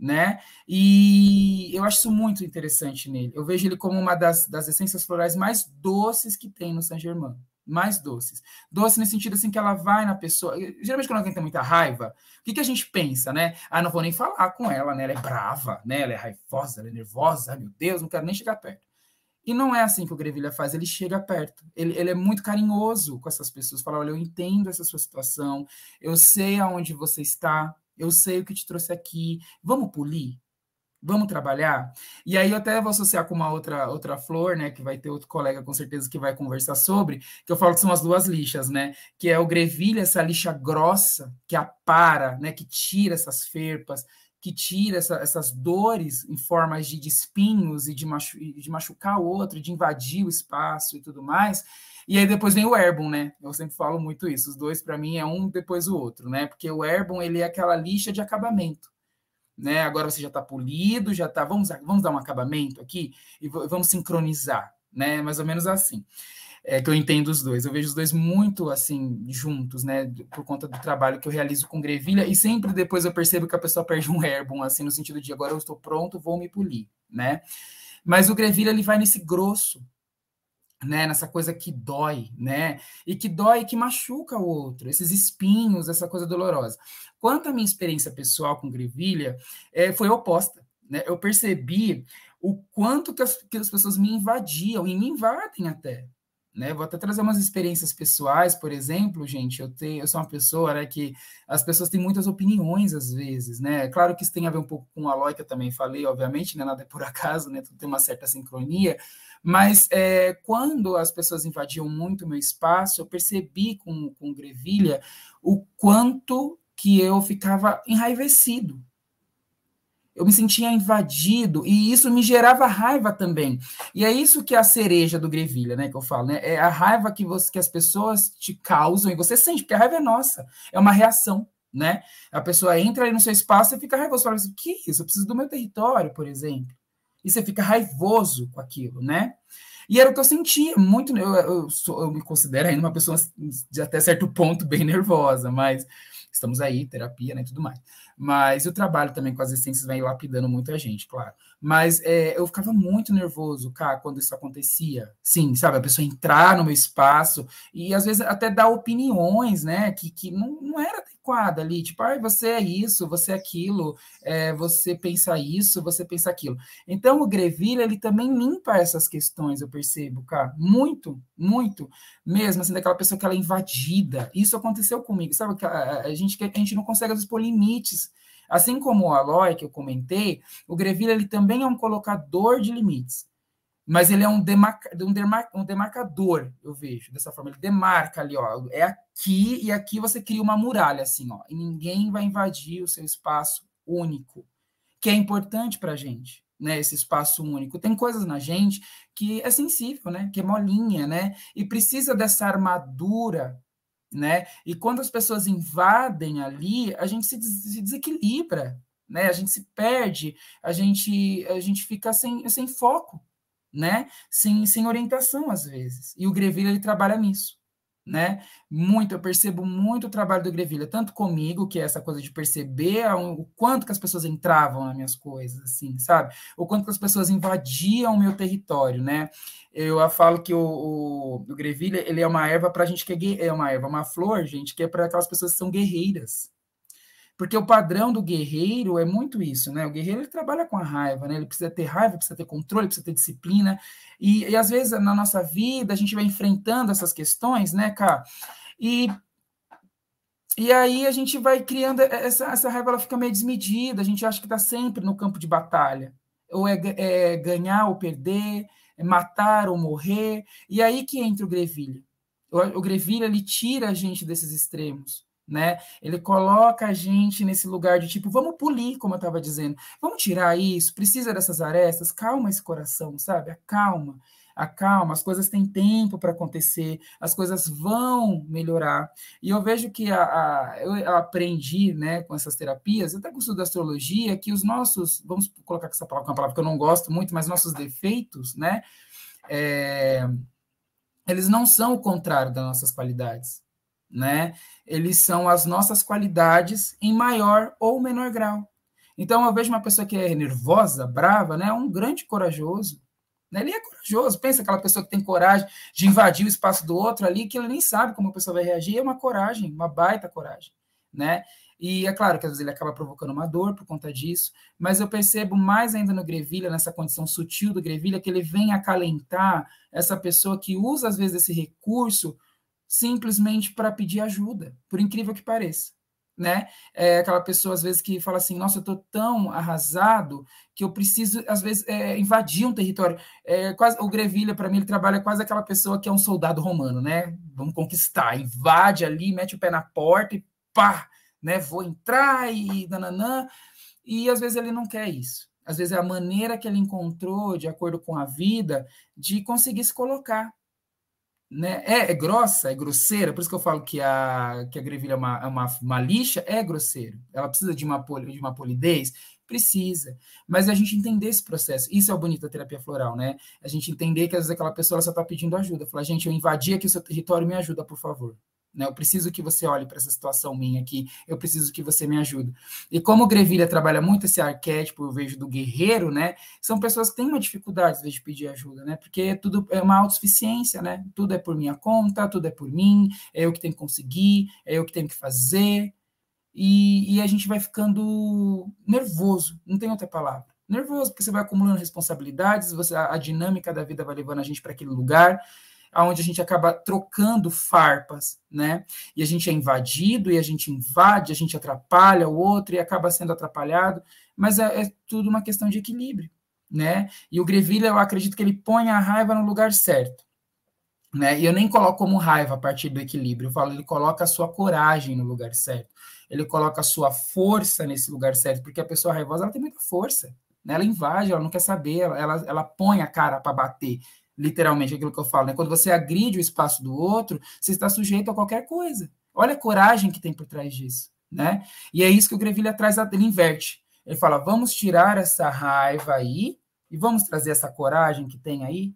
né? E eu acho isso muito interessante nele. Eu vejo ele como uma das, das essências florais mais doces que tem no Saint Germain. Mais doces. Doce no sentido assim que ela vai na pessoa. Geralmente, quando alguém tem muita raiva, o que, que a gente pensa, né? Ah, não vou nem falar com ela, né? Ela é brava, né? Ela é raivosa, ela é nervosa, meu Deus, não quero nem chegar perto. E não é assim que o Grevilha faz, ele chega perto, ele, ele é muito carinhoso com essas pessoas, fala, olha, eu entendo essa sua situação, eu sei aonde você está, eu sei o que te trouxe aqui, vamos polir? Vamos trabalhar? E aí eu até vou associar com uma outra outra flor, né, que vai ter outro colega com certeza que vai conversar sobre, que eu falo que são as duas lixas, né, que é o grevilha, essa lixa grossa que apara, né, que tira essas ferpas, que tira essa, essas dores em formas de, de espinhos e de, machu, de, machucar o outro, de invadir o espaço e tudo mais. E aí depois vem o Erbon, né? Eu sempre falo muito isso. Os dois, para mim, é um depois o outro, né? Porque o Erbon ele é aquela lixa de acabamento. Né? Agora você já está polido, já está. Vamos, vamos dar um acabamento aqui e vamos sincronizar, né? Mais ou menos assim é, que eu entendo os dois. Eu vejo os dois muito assim juntos, né? Por conta do trabalho que eu realizo com grevilha e sempre depois eu percebo que a pessoa perde um herbum, assim no sentido de agora eu estou pronto, vou me polir, né? Mas o grevilha ele vai nesse grosso, né, nessa coisa que dói, né, e que dói e que machuca o outro, esses espinhos, essa coisa dolorosa. Quanto à minha experiência pessoal com grevilha, é, foi oposta, né, eu percebi o quanto que as, que as pessoas me invadiam, e me invadem até, né? Vou até trazer umas experiências pessoais, por exemplo, gente, eu tenho, eu sou uma pessoa né, que as pessoas têm muitas opiniões às vezes, né? Claro que isso tem a ver um pouco com a Loi que eu também falei, obviamente, né? Nada é por [LAUGHS] acaso, né? Tudo tem uma certa sincronia, mas é, quando as pessoas invadiam muito o meu espaço, eu percebi com, com grevilha o quanto que eu ficava enraivecido, eu me sentia invadido e isso me gerava raiva também. E é isso que é a cereja do Grevilha, né? Que eu falo, né? É a raiva que, você, que as pessoas te causam e você sente, porque a raiva é nossa, é uma reação, né? A pessoa entra ali no seu espaço e fica raivoso. Fala assim, que isso? Eu preciso do meu território, por exemplo. E você fica raivoso com aquilo, né? E era o que eu sentia, muito. Eu, eu, sou, eu me considero ainda uma pessoa assim, de até certo ponto bem nervosa, mas estamos aí, terapia, né, e tudo mais. Mas o trabalho também com as essências vem lapidando muita gente, claro. Mas é, eu ficava muito nervoso, cara, quando isso acontecia. Sim, sabe? A pessoa entrar no meu espaço e às vezes até dar opiniões, né? Que, que não, não era adequada ali. Tipo, ah, você é isso, você é aquilo, é, você pensa isso, você pensa aquilo. Então, o Greville, ele também limpa essas questões, eu percebo, cara. Muito, muito. Mesmo, assim, daquela pessoa que ela é invadida. Isso aconteceu comigo, sabe? A, a, gente, a gente não consegue, expor limites Assim como o Aloy, que eu comentei, o Greville ele também é um colocador de limites, mas ele é um, demarca, um, demarca, um demarcador, eu vejo, dessa forma. Ele demarca ali, ó, é aqui e aqui você cria uma muralha, assim, ó, e ninguém vai invadir o seu espaço único, que é importante para a gente né, esse espaço único. Tem coisas na gente que é sensível, né, que é molinha, né, e precisa dessa armadura né? E quando as pessoas invadem ali, a gente se, des se desequilibra, né? A gente se perde, a gente a gente fica sem, sem foco, né? Sem, sem orientação às vezes. E o Greville ele trabalha nisso né? Muito, eu percebo muito o trabalho do Grevilha, tanto comigo, que é essa coisa de perceber o quanto que as pessoas entravam nas minhas coisas, assim, sabe? O quanto que as pessoas invadiam o meu território, né? Eu falo que o, o, o Grevilha, ele é uma erva para a gente que é, é uma erva, uma flor, gente, que é para aquelas pessoas que são guerreiras, porque o padrão do guerreiro é muito isso, né? O guerreiro ele trabalha com a raiva, né? Ele precisa ter raiva, precisa ter controle, precisa ter disciplina. E, e às vezes na nossa vida a gente vai enfrentando essas questões, né, cara? E e aí a gente vai criando essa, essa raiva, ela fica meio desmedida. A gente acha que está sempre no campo de batalha, ou é, é ganhar ou perder, é matar ou morrer. E aí que entra o Grevilha. O, o Grevilha ele tira a gente desses extremos né? Ele coloca a gente nesse lugar de tipo, vamos polir, como eu estava dizendo, vamos tirar isso, precisa dessas arestas, calma esse coração, sabe? Acalma, acalma, as coisas têm tempo para acontecer, as coisas vão melhorar. E eu vejo que a, a, eu aprendi, né, com essas terapias, eu até com o estudo da astrologia, que os nossos, vamos colocar essa palavra, é uma palavra que eu não gosto muito, mas nossos defeitos, né? É, eles não são o contrário das nossas qualidades né? Eles são as nossas qualidades em maior ou menor grau. Então, eu vejo uma pessoa que é nervosa, brava, né? É um grande corajoso. Né? Ele é corajoso. Pensa aquela pessoa que tem coragem de invadir o espaço do outro ali, que ele nem sabe como a pessoa vai reagir. É uma coragem, uma baita coragem, né? E é claro que às vezes ele acaba provocando uma dor por conta disso, mas eu percebo mais ainda no Grevilha, nessa condição sutil do Grevilha, que ele vem acalentar essa pessoa que usa às vezes esse recurso simplesmente para pedir ajuda, por incrível que pareça. Né? É aquela pessoa, às vezes, que fala assim: Nossa, eu estou tão arrasado que eu preciso, às vezes, é, invadir um território. É, quase, o Grevilha, para mim, ele trabalha quase aquela pessoa que é um soldado romano, né? Vamos conquistar, invade ali, mete o pé na porta e pá, né? Vou entrar e nananã. E às vezes ele não quer isso. Às vezes é a maneira que ele encontrou, de acordo com a vida, de conseguir se colocar, né? É, é, grossa, é grosseira, por isso que eu falo que a, que a grevilha é uma, é uma, uma lixa, é grosseiro. Ela precisa de uma, poli, de uma polidez? Precisa. Mas a gente entender esse processo, isso é o bonito da terapia floral, né? A gente entender que às vezes aquela pessoa só está pedindo ajuda. Falar, gente, eu invadi aqui o seu território, me ajuda, por favor. Né? Eu preciso que você olhe para essa situação minha aqui, eu preciso que você me ajude. E como o Grevilha trabalha muito esse arquétipo, eu vejo do guerreiro, né? São pessoas que têm uma dificuldade de pedir ajuda, né? Porque tudo é uma autossuficiência, né? Tudo é por minha conta, tudo é por mim, é eu que tenho que conseguir, é eu que tenho que fazer. E, e a gente vai ficando nervoso, não tem outra palavra nervoso, porque você vai acumulando responsabilidades, você, a, a, dinâmica da vida vai levando a gente para aquele lugar, aonde a gente acaba trocando farpas, né? E a gente é invadido, e a gente invade, a gente atrapalha o outro e acaba sendo atrapalhado, mas é, é tudo uma questão de equilíbrio, né? E o Greville, eu acredito que ele põe a raiva no lugar certo. Né? E eu nem coloco como raiva a partir do equilíbrio, eu falo, ele coloca a sua coragem no lugar certo, ele coloca a sua força nesse lugar certo, porque a pessoa raivosa ela tem muita força, né? ela invade, ela não quer saber, ela, ela, ela põe a cara para bater, literalmente aquilo que eu falo, né? Quando você agride o espaço do outro, você está sujeito a qualquer coisa. Olha a coragem que tem por trás disso, né? E é isso que o Greville traz, ele inverte. Ele fala: "Vamos tirar essa raiva aí e vamos trazer essa coragem que tem aí.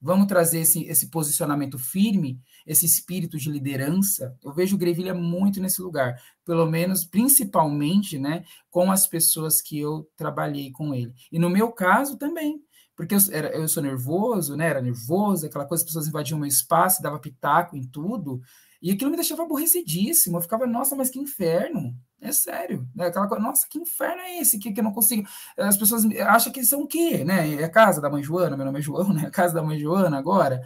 Vamos trazer esse, esse posicionamento firme, esse espírito de liderança. Eu vejo o Greville muito nesse lugar, pelo menos principalmente, né, com as pessoas que eu trabalhei com ele. E no meu caso também, porque eu, era, eu sou nervoso, né? Era nervoso, aquela coisa, as pessoas invadiam meu espaço, dava pitaco em tudo, e aquilo me deixava aborrecidíssimo. Eu ficava, nossa, mas que inferno! É sério, né? Aquela coisa, nossa, que inferno é esse que, que eu não consigo. As pessoas acham que são o quê, né? É a casa da mãe Joana, meu nome é João, né? A casa da mãe Joana agora.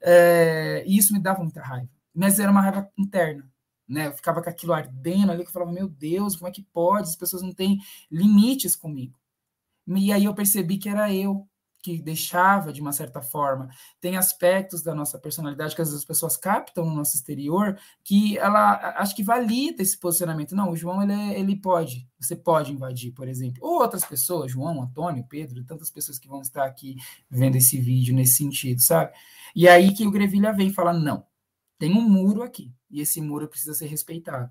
É, e isso me dava muita raiva, mas era uma raiva interna, né? Eu ficava com aquilo ardendo ali, que eu falava, meu Deus, como é que pode? As pessoas não têm limites comigo. E aí eu percebi que era eu, que deixava, de uma certa forma. Tem aspectos da nossa personalidade que às vezes as pessoas captam no nosso exterior, que ela acho que valida esse posicionamento. Não, o João, ele, é, ele pode, você pode invadir, por exemplo. Ou outras pessoas, João, Antônio, Pedro, tantas pessoas que vão estar aqui vendo esse vídeo nesse sentido, sabe? E aí que o Grevilha vem falar, não, tem um muro aqui, e esse muro precisa ser respeitado.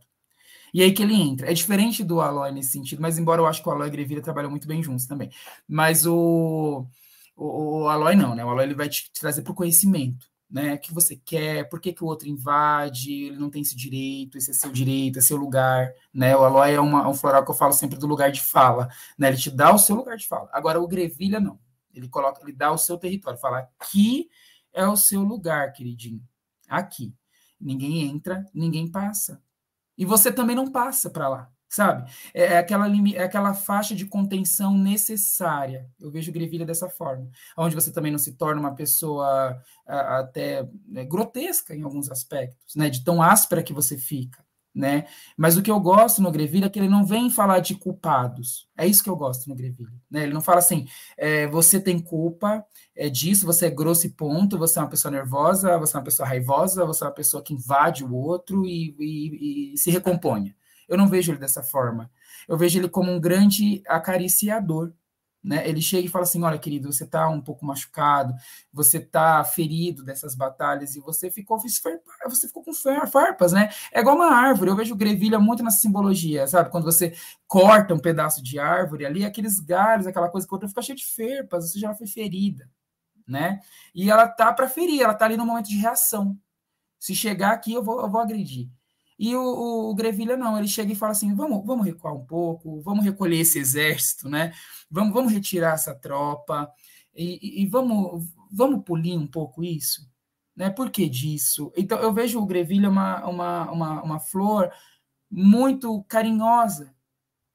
E aí que ele entra. É diferente do Aloy nesse sentido, mas embora eu acho que o Aloy e Grevilha trabalham muito bem juntos também. Mas o o, o Aloy não, né? O Aloy ele vai te trazer para o conhecimento, né? O que você quer, por que, que o outro invade, ele não tem esse direito, esse é seu direito, é seu lugar, né? O Aloy é uma, é um floral que eu falo sempre do lugar de fala, né? Ele te dá o seu lugar de fala. Agora, o Grevilha não. Ele coloca, ele dá o seu território, fala aqui é o seu lugar, queridinho, aqui. Ninguém entra, ninguém passa. E você também não passa para lá sabe? É, é aquela, é aquela faixa de contenção necessária. Eu vejo Grevilha dessa forma, onde você também não se torna uma pessoa até né, grotesca em alguns aspectos, né? De tão áspera que você fica. Né? Mas o que eu gosto no Grevilha é que ele não vem falar de culpados. É isso que eu gosto no Grevilha. Né? Ele não fala assim, é, você tem culpa é disso, você é grosso e ponto, você é uma pessoa nervosa, você é uma pessoa raivosa, você é uma pessoa que invade o outro e, e, e se recomponha. Eu não vejo ele dessa forma. Eu vejo ele como um grande acariciador. Né? Ele chega e fala assim: olha, querido, você está um pouco machucado, você está ferido dessas batalhas e você ficou, você ficou com farpas, né? É igual uma árvore. Eu vejo grevilha muito nessa simbologia, sabe? Quando você corta um pedaço de árvore ali, aqueles galhos, aquela coisa que outra fica cheia de farpas, ou seja, ela foi ferida, né? E ela tá para ferir, ela tá ali no momento de reação. Se chegar aqui, eu vou, eu vou agredir. E o, o, o Greville não, ele chega e fala assim: vamos, vamos recuar um pouco, vamos recolher esse exército, né? Vamos, vamos retirar essa tropa e, e, e vamos, vamos polir um pouco isso, né? Por que disso? Então eu vejo o Greville uma, uma, uma, uma flor muito carinhosa,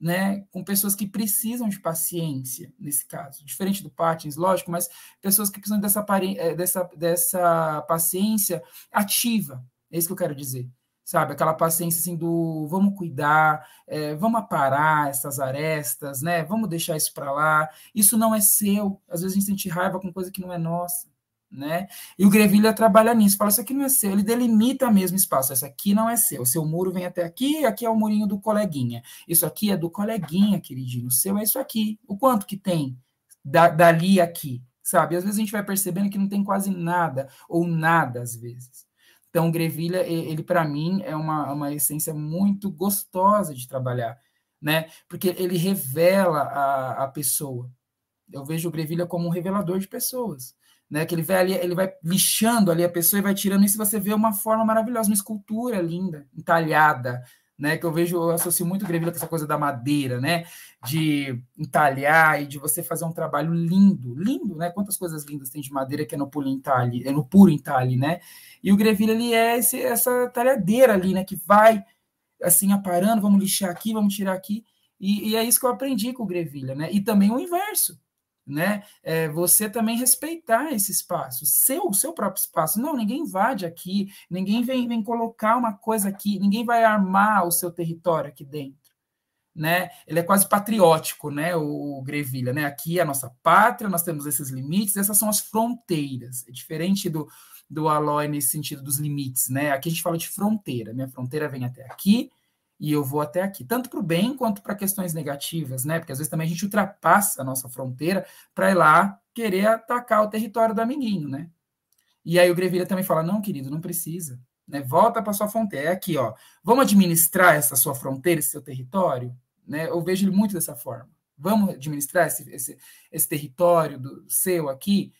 né, com pessoas que precisam de paciência, nesse caso, diferente do Patins, lógico, mas pessoas que precisam dessa, eh, dessa, dessa paciência ativa, é isso que eu quero dizer sabe? Aquela paciência assim do vamos cuidar, é, vamos aparar essas arestas, né? Vamos deixar isso para lá. Isso não é seu. Às vezes a gente sente raiva com coisa que não é nossa. Né? E o Grevilha trabalha nisso, fala isso aqui não é seu, ele delimita mesmo espaço, isso aqui não é seu, seu muro vem até aqui, aqui é o murinho do coleguinha, isso aqui é do coleguinha, queridinho, o seu é isso aqui, o quanto que tem da, dali aqui, sabe? Às vezes a gente vai percebendo que não tem quase nada, ou nada às vezes. Então, Grevilha, ele para mim é uma, é uma essência muito gostosa de trabalhar, né? Porque ele revela a, a pessoa. Eu vejo o Grevilha como um revelador de pessoas, né? Que ele vai ali, ele vai lixando ali a pessoa e vai tirando isso. E você vê uma forma maravilhosa, uma escultura linda, entalhada, né? Que eu vejo, eu associo muito Greville com essa coisa da madeira, né? De entalhar e de você fazer um trabalho lindo, lindo, né? Quantas coisas lindas tem de madeira que é no puro entalhe, é no puro entalhe, né? E o Greville ele é esse, essa talhadeira ali, né? Que vai assim aparando, vamos lixar aqui, vamos tirar aqui. E, e é isso que eu aprendi com o Grevilha, né? E também o inverso, né? É você também respeitar esse espaço, seu, seu próprio espaço. Não, ninguém invade aqui, ninguém vem, vem colocar uma coisa aqui, ninguém vai armar o seu território aqui dentro, né? Ele é quase patriótico, né? O, o Grevilha, né? Aqui é a nossa pátria, nós temos esses limites, essas são as fronteiras. É diferente do do Aloy nesse sentido dos limites, né? Aqui a gente fala de fronteira. Minha fronteira vem até aqui, e eu vou até aqui, tanto para o bem quanto para questões negativas, né? Porque às vezes também a gente ultrapassa a nossa fronteira para ir lá querer atacar o território do amiguinho, né? E aí o Grevilha também fala: não, querido, não precisa. Né? Volta para sua fronteira. É aqui, ó. Vamos administrar essa sua fronteira, esse seu território? Né? Eu vejo ele muito dessa forma. Vamos administrar esse, esse, esse território do seu aqui.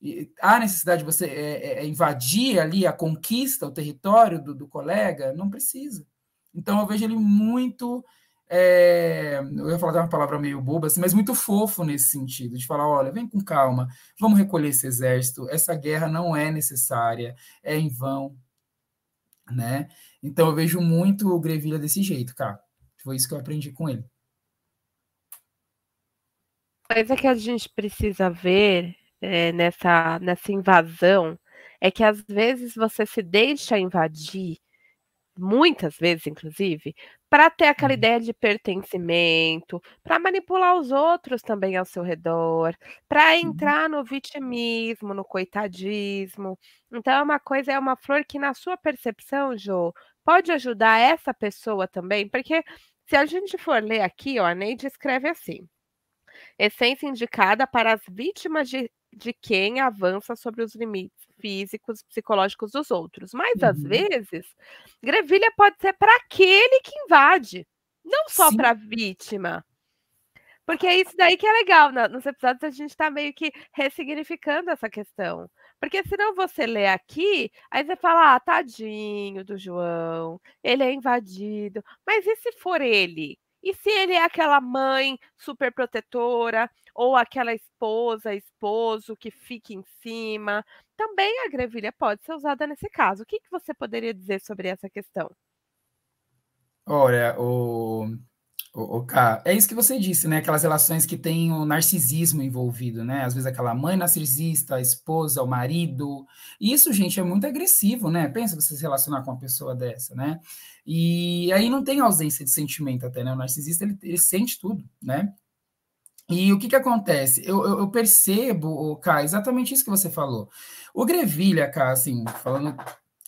E há necessidade de você é, é, é invadir ali a conquista, o território do, do colega? Não precisa. Então eu vejo ele muito. É, eu ia falar uma palavra meio boba, assim, mas muito fofo nesse sentido, de falar: olha, vem com calma, vamos recolher esse exército, essa guerra não é necessária, é em vão. Né? Então eu vejo muito o Grevilha desse jeito, cara. Foi isso que eu aprendi com ele. Coisa que a gente precisa ver é, nessa, nessa invasão é que às vezes você se deixa invadir muitas vezes, inclusive, para ter aquela uhum. ideia de pertencimento, para manipular os outros também ao seu redor, para uhum. entrar no vitimismo, no coitadismo. Então, é uma coisa, é uma flor que, na sua percepção, Jo, pode ajudar essa pessoa também, porque se a gente for ler aqui, ó, a Neide escreve assim. Essência indicada para as vítimas de de quem avança sobre os limites físicos, psicológicos dos outros. Mas uhum. às vezes, grevilha pode ser para aquele que invade, não só para a vítima. Porque é isso daí que é legal. Nos episódios a gente está meio que ressignificando essa questão. Porque senão você lê aqui, aí você fala, ah, tadinho do João, ele é invadido. Mas e se for ele e se ele é aquela mãe super protetora ou aquela esposa, esposo que fica em cima, também a grevilha pode ser usada nesse caso. O que, que você poderia dizer sobre essa questão? Olha, o... O, K, é isso que você disse, né? Aquelas relações que tem o narcisismo envolvido, né? Às vezes aquela mãe narcisista, a esposa, o marido. Isso, gente, é muito agressivo, né? Pensa você se relacionar com uma pessoa dessa, né? E aí não tem ausência de sentimento até, né? O narcisista, ele, ele sente tudo, né? E o que, que acontece? Eu, eu, eu percebo, K, exatamente isso que você falou. O Grevilha, K, assim, falando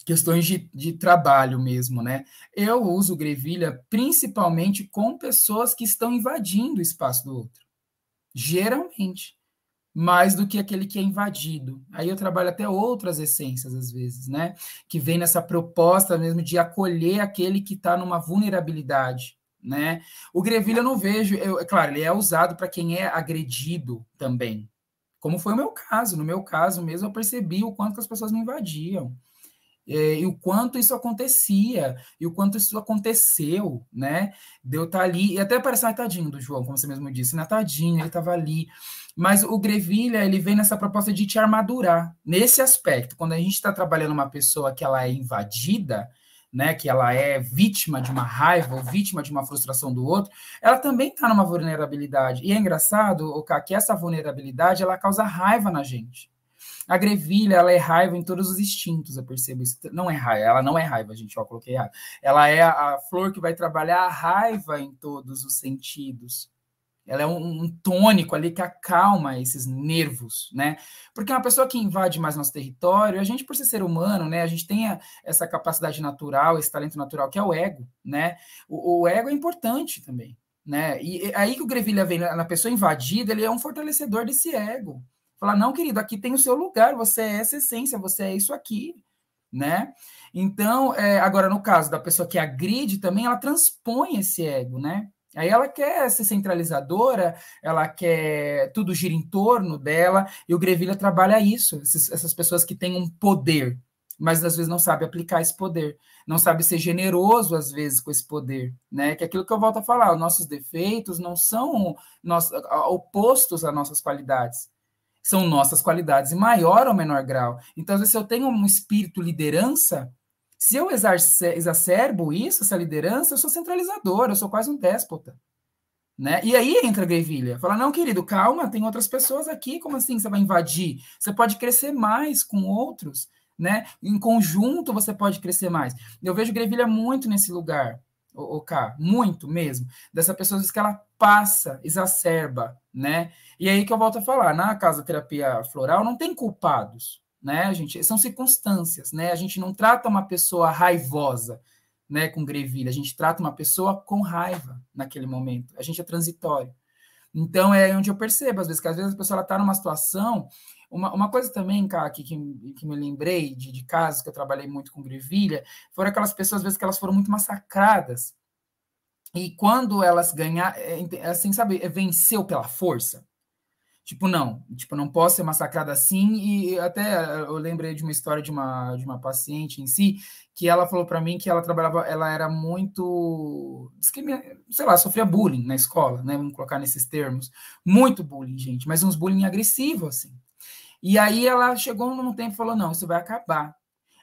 questões de, de trabalho mesmo, né? Eu uso grevilha principalmente com pessoas que estão invadindo o espaço do outro, geralmente, mais do que aquele que é invadido. Aí eu trabalho até outras essências, às vezes, né? Que vem nessa proposta mesmo de acolher aquele que está numa vulnerabilidade, né? O Grevilha eu não vejo, eu, é claro, ele é usado para quem é agredido também. Como foi o meu caso, no meu caso mesmo eu percebi o quanto as pessoas me invadiam, é, e o quanto isso acontecia, e o quanto isso aconteceu, né? Deu de tá ali, e até parece, ah, tadinho do João, como você mesmo disse, né? Tadinho, ele estava ali. Mas o Grevilha, ele vem nessa proposta de te armadurar, nesse aspecto. Quando a gente está trabalhando uma pessoa que ela é invadida, né, que ela é vítima de uma raiva ou vítima de uma frustração do outro, ela também está numa vulnerabilidade. E é engraçado, o que essa vulnerabilidade ela causa raiva na gente. A grevilha, ela é raiva em todos os instintos, eu percebo isso. Não é raiva, ela não é raiva, gente, eu coloquei raiva. Ela é a, flor que vai trabalhar a raiva em todos os sentidos. Ela é um, um, tônico ali que acalma esses nervos, né? Porque é uma pessoa que invade mais nosso território, a gente, por ser ser humano, né? A gente tem a, essa capacidade natural, esse talento natural, que é o ego, né? O, o ego é importante também, né? E, e aí que o Grevilha vem na pessoa invadida, ele é um fortalecedor desse ego. Falar, não, querido, aqui tem o seu lugar, você é essa essência, você é isso aqui, né? Então, é, agora, no caso da pessoa que agride também, ela transpõe esse ego, né? Aí ela quer ser centralizadora, ela quer tudo gira em torno dela, e o Greville trabalha isso, essas pessoas que têm um poder, mas às vezes não sabe aplicar esse poder, não sabe ser generoso às vezes com esse poder, né? Que é aquilo que eu volto a falar, os nossos defeitos não são nós, opostos às nossas qualidades são nossas qualidades, em maior ou menor grau. Então, às vezes, se eu tenho um espírito liderança, se eu exacerbo isso, essa liderança, eu sou centralizador, eu sou quase um déspota. Né? E aí entra a grevilha. Fala, não, querido, calma, tem outras pessoas aqui, como assim você vai invadir? Você pode crescer mais com outros, né? Em conjunto você pode crescer mais. Eu vejo grevilha muito nesse lugar, o, o K, muito mesmo. Dessa pessoa diz que ela passa, exacerba, né? E aí que eu volto a falar, na casa terapia floral não tem culpados, né, gente? São circunstâncias, né? A gente não trata uma pessoa raivosa, né, com grevilha, a gente trata uma pessoa com raiva naquele momento. A gente é transitório. Então é onde eu percebo, às vezes, que às vezes a pessoa está numa situação. Uma, uma coisa também, cara, que, que, que me lembrei de, de casos que eu trabalhei muito com grevilha, foram aquelas pessoas, às vezes, que elas foram muito massacradas e quando elas ganhar, é, é assim, sabe, é venceu pela força. Tipo, não, tipo, não posso ser massacrada assim. E até eh, eu lembrei de uma história de uma, de uma paciente em si, que ela falou para mim que ela trabalhava, ela era muito, sei lá, sofria bullying na escola, né? Vamos colocar nesses termos. Muito bullying, gente, mas uns bullying agressivo, assim. E aí ela chegou num tempo e falou: não, isso vai acabar.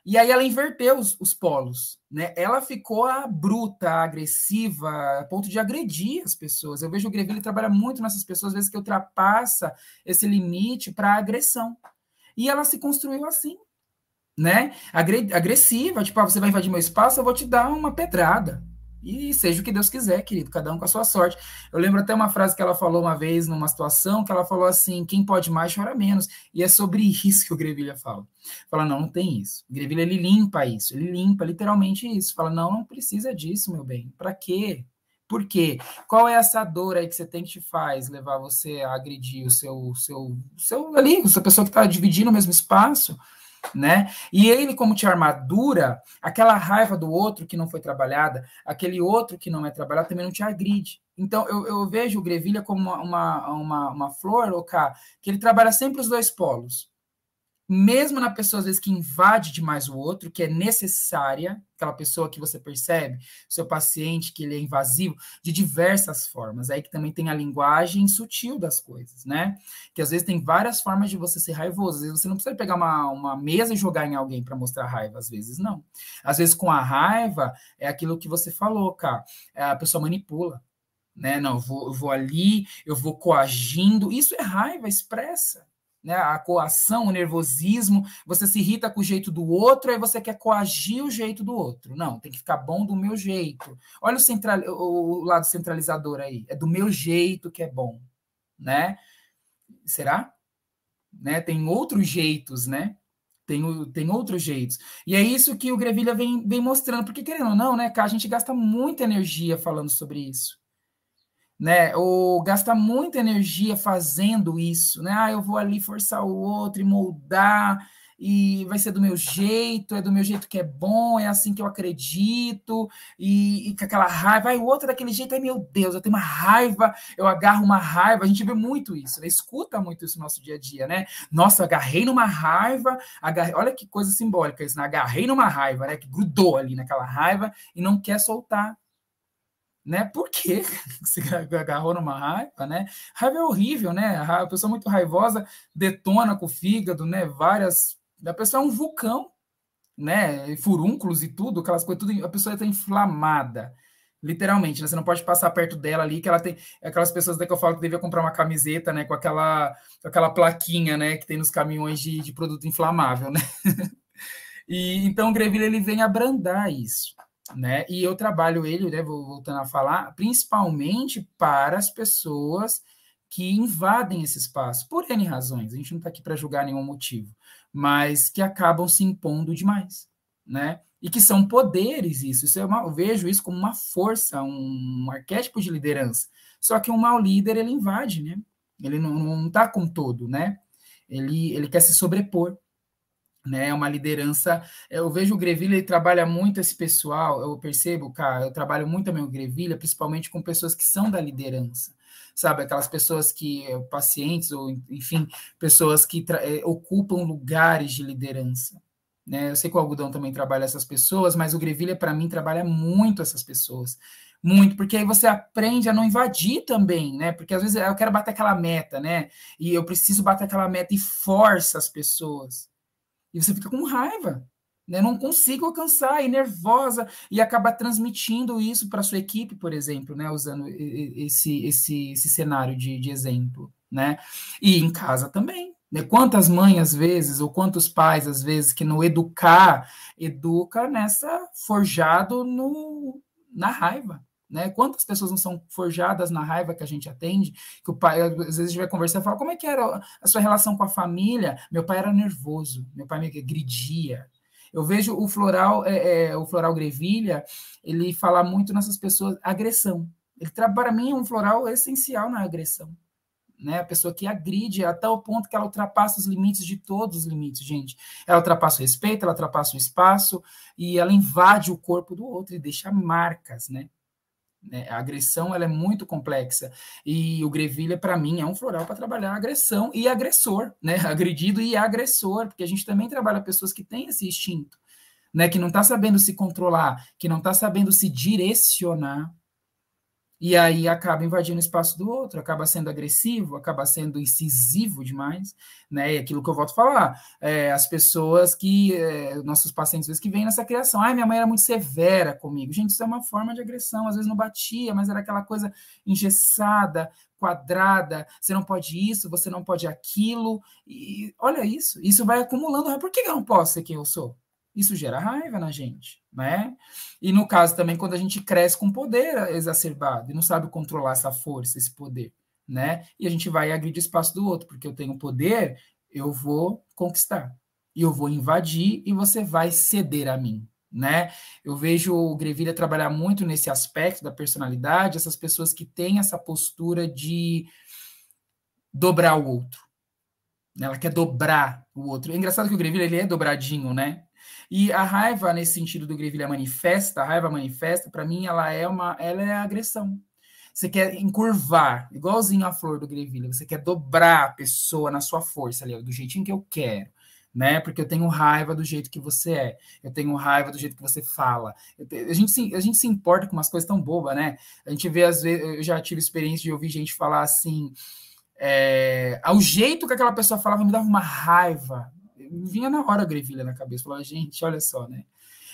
E aí ela inverteu os, os polos, né? Ela ficou a bruta, a agressiva, a ponto de agredir as pessoas. Eu vejo o Greville trabalha muito nessas pessoas, às vezes que ultrapassa esse limite para agressão. E ela se construiu assim, né? Agre agressiva, tipo, ah, você vai invadir meu espaço, eu vou te dar uma pedrada. E seja o que Deus quiser, querido, cada um com a sua sorte. Eu lembro até uma frase que ela falou uma vez numa situação, que ela falou assim: quem pode mais chora menos. E é sobre isso que o Grevilha fala. Fala, não, não tem isso. O Grevilha ele limpa isso, ele limpa literalmente isso. Fala, não, não precisa disso, meu bem. Para quê? Por quê? Qual é essa dor aí que você tem que te faz levar você a agredir o seu, seu, seu ali, essa pessoa que está dividindo o mesmo espaço? né? E ele, como te armadura, aquela raiva do outro que não foi trabalhada, aquele outro que não é trabalhado também não te agride. Então, eu, eu vejo o Grevilha como uma, uma, uma, uma flor, Oka, que ele trabalha sempre os dois polos mesmo na pessoa, às vezes, que invade demais o outro, que é necessária, aquela pessoa que você percebe, seu paciente, que ele é invasivo, de diversas formas. Aí que também tem a linguagem sutil das coisas, né? Que às vezes tem várias formas de você ser raivoso. Às vezes você não precisa pegar uma, uma mesa e jogar em alguém para mostrar raiva, às vezes não. Às vezes com a raiva é aquilo que você falou, cara. É, a pessoa manipula, né? Não, eu vou, eu vou ali, eu vou coagindo. Isso é raiva expressa né, a coação, o nervosismo, você se irrita com o jeito do outro, aí você quer coagir o jeito do outro. Não, tem que ficar bom do meu jeito. Olha o, central, o lado centralizador aí. É do meu jeito que é bom, né? Será? Né? Tem outros jeitos, né? Tem, tem outros jeitos. E é isso que o Grevilha vem, vem mostrando, porque querendo ou não, né, a gente gasta muita energia falando sobre isso né? Ou gastar muita energia fazendo isso, né? Ah, eu vou ali forçar o outro e moldar e vai ser do meu jeito, é do meu jeito que é bom, é assim que eu acredito, e, e com aquela raiva, aí o outro é daquele jeito, ai meu Deus, eu tenho uma raiva, eu agarro uma raiva, a gente vê muito isso, né? escuta muito isso no nosso dia a dia, né? Nossa, agarrei numa raiva, agarrei... olha que coisa simbólica isso, né? agarrei numa raiva, né? Que grudou ali naquela raiva e não quer soltar né? Porque [LAUGHS] se agarrou numa raiva, né? Raiva é horrível, né? A pessoa muito raivosa detona com o fígado, né? Várias. A pessoa é um vulcão, né? Furúnculos e tudo, aquelas coisas, tudo. A pessoa está inflamada. Literalmente, né? Você não pode passar perto dela ali, que ela tem aquelas pessoas que eu falo que devia comprar uma camiseta, né? Com aquela, com aquela plaquinha, né? Que tem nos caminhões de, de produto inflamável, né? [LAUGHS] e então o Greville ele vem abrandar isso né? E eu trabalho ele, né, voltando a falar, principalmente para as pessoas que invadem esse espaço, por N razões, a gente não está aqui para julgar nenhum motivo, mas que acabam se impondo demais, né? E que são poderes isso, isso é uma, eu vejo isso como uma força, um, arquétipo de liderança. Só que um mau líder, ele invade, né? Ele não, está com todo, né? Ele, ele quer se sobrepor né? É uma liderança. Eu vejo o Greville, ele trabalha muito esse pessoal. Eu percebo, cara, eu trabalho muito também o Greville, principalmente com pessoas que são da liderança. Sabe, aquelas pessoas que, eh, pacientes, ou enfim, pessoas que eh, ocupam lugares de liderança. Né? Eu sei que o algodão também trabalha essas pessoas, mas o Greville, para mim, trabalha muito essas pessoas muito, porque aí você aprende a não invadir também, né? Porque às vezes eu quero bater aquela meta, né? E eu preciso bater aquela meta e força as pessoas. E você fica com raiva. Né? Não consigo alcançar, e nervosa, e acaba transmitindo isso para sua equipe, por exemplo, né? usando esse, esse, esse cenário de, de exemplo. Né? E em casa também. Né? Quantas mães, às vezes, ou quantos pais, às vezes, que não educar, educa nessa, forjado no, na raiva, né? Quantas pessoas não são forjadas na raiva que a gente atende? Que o pai, às vezes, vai conversando e fala: como é que era a sua relação com a família? Meu pai era nervoso, meu pai me agredia. Eu vejo o floral, é, é, o floral grevilha, ele fala muito nessas pessoas agressão. Ele para mim é um floral essencial na agressão. Né? A pessoa que agride até o ponto que ela ultrapassa os limites de todos os limites, gente. Ela ultrapassa o respeito, ela ultrapassa o espaço e ela invade o corpo do outro e deixa marcas, né? Né? A agressão ela é muito complexa e o grevilha para mim é um floral para trabalhar agressão e agressor, né? [LAUGHS] Agredido e agressor, porque a gente também trabalha pessoas que têm esse instinto, né? Que não está sabendo se controlar, que não está sabendo se direcionar, e aí acaba invadindo o espaço do outro, acaba sendo agressivo, acaba sendo incisivo demais, né? E aquilo que eu volto a falar, é, as pessoas que, é, nossos pacientes, às vezes, que vêm nessa criação, ai, ah, minha mãe era muito severa comigo. Gente, isso é uma forma de agressão, às vezes não batia, mas era aquela coisa engessada, quadrada, você não pode isso, você não pode aquilo, e olha isso, isso vai acumulando, por que eu não posso ser quem eu sou? Isso gera raiva na gente, né? E no caso também quando a gente cresce com poder exacerbado e não sabe controlar essa força, esse poder, né? E a gente vai agredir o espaço do outro, porque eu tenho poder, eu vou conquistar. E eu vou invadir e você vai ceder a mim, né? Eu vejo o Grevilha trabalhar muito nesse aspecto da personalidade, essas pessoas que têm essa postura de dobrar o outro. Ela quer dobrar o outro. É engraçado que o Grevilha ele é dobradinho, né? E a raiva, nesse sentido do Grevilha é manifesta, a raiva manifesta, para mim, ela é uma ela é agressão. Você quer encurvar, igualzinho a flor do Grevilha, você quer dobrar a pessoa na sua força ali, do jeitinho que eu quero né? Porque eu tenho raiva do jeito que você é, eu tenho raiva do jeito que você fala. a, gente se, a gente se importa com umas coisas tão bobas, né? A gente vê, às vezes, eu já tive experiência de ouvir gente falar assim. É, ao jeito que aquela pessoa falava, me dava uma raiva vinha na hora a grevilha na cabeça. Falava, gente, olha só, né?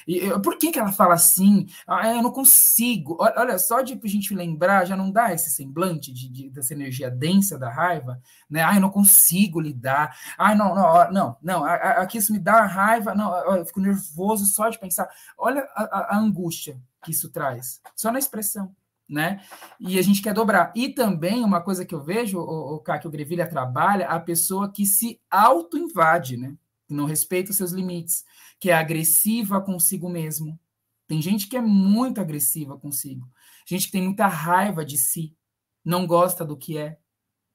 E, eu, por que, que ela fala assim? Ah, é, eu não consigo. Olha, só de a gente lembrar, já não dá esse semblante de, de, dessa energia densa da raiva, né? Ah, eu não consigo lidar. Ah, não, não, não, não. Aqui isso me dá raiva, não, eu fico nervoso só de pensar. Olha a, a angústia que isso traz, só na expressão né? E a gente quer dobrar. E também uma coisa que eu vejo, o, o que o Grevilha trabalha, a pessoa que se auto-invade, né? que não respeita os seus limites, que é agressiva consigo mesmo. Tem gente que é muito agressiva consigo, gente que tem muita raiva de si, não gosta do que é,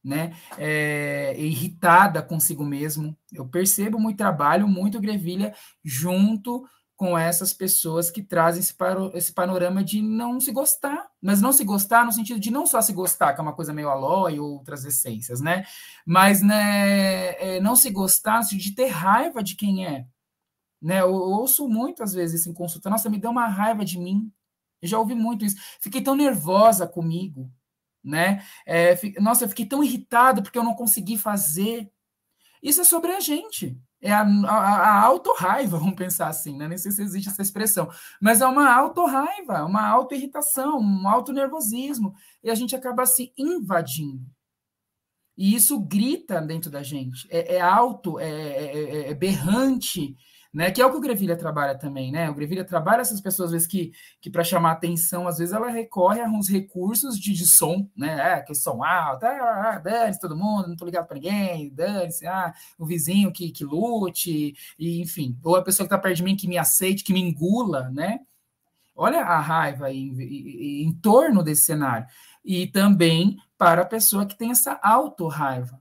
né? É, é irritada consigo mesmo. Eu percebo muito trabalho, muito grevilha junto com essas pessoas que trazem esse, paro, esse panorama de não se gostar, mas não se gostar no sentido de não só se gostar, que é uma coisa meio alói ou outras essências, né? Mas né, é, não se gostar no sentido de ter raiva de quem é. Né? Eu, eu ouço muitas vezes isso em consulta, nossa, me deu uma raiva de mim. Eu já ouvi muito isso. Fiquei tão nervosa comigo, né? É, nossa, eu fiquei tão irritado porque eu não consegui fazer. Isso é sobre a gente é a, a, a auto-raiva, vamos pensar assim, né? nem sei se existe essa expressão, mas é uma auto-raiva, uma auto-irritação, um auto-nervosismo, e a gente acaba se invadindo. E isso grita dentro da gente, é, é alto, é, é, é, é berrante, né? Que é o que o Grevilha trabalha também, né? O Grevilha trabalha essas pessoas, às vezes, que, que para chamar atenção, às vezes ela recorre a uns recursos de, de som, né? É, que som alto, ah, ah, ah, dane-se todo mundo, não tô ligado para ninguém, dane-se, ah, o vizinho que, que lute, e, enfim, ou a pessoa que tá perto de mim que me aceite, que me engula, né? Olha a raiva em, em, em torno desse cenário. E também para a pessoa que tem essa auto-raiva,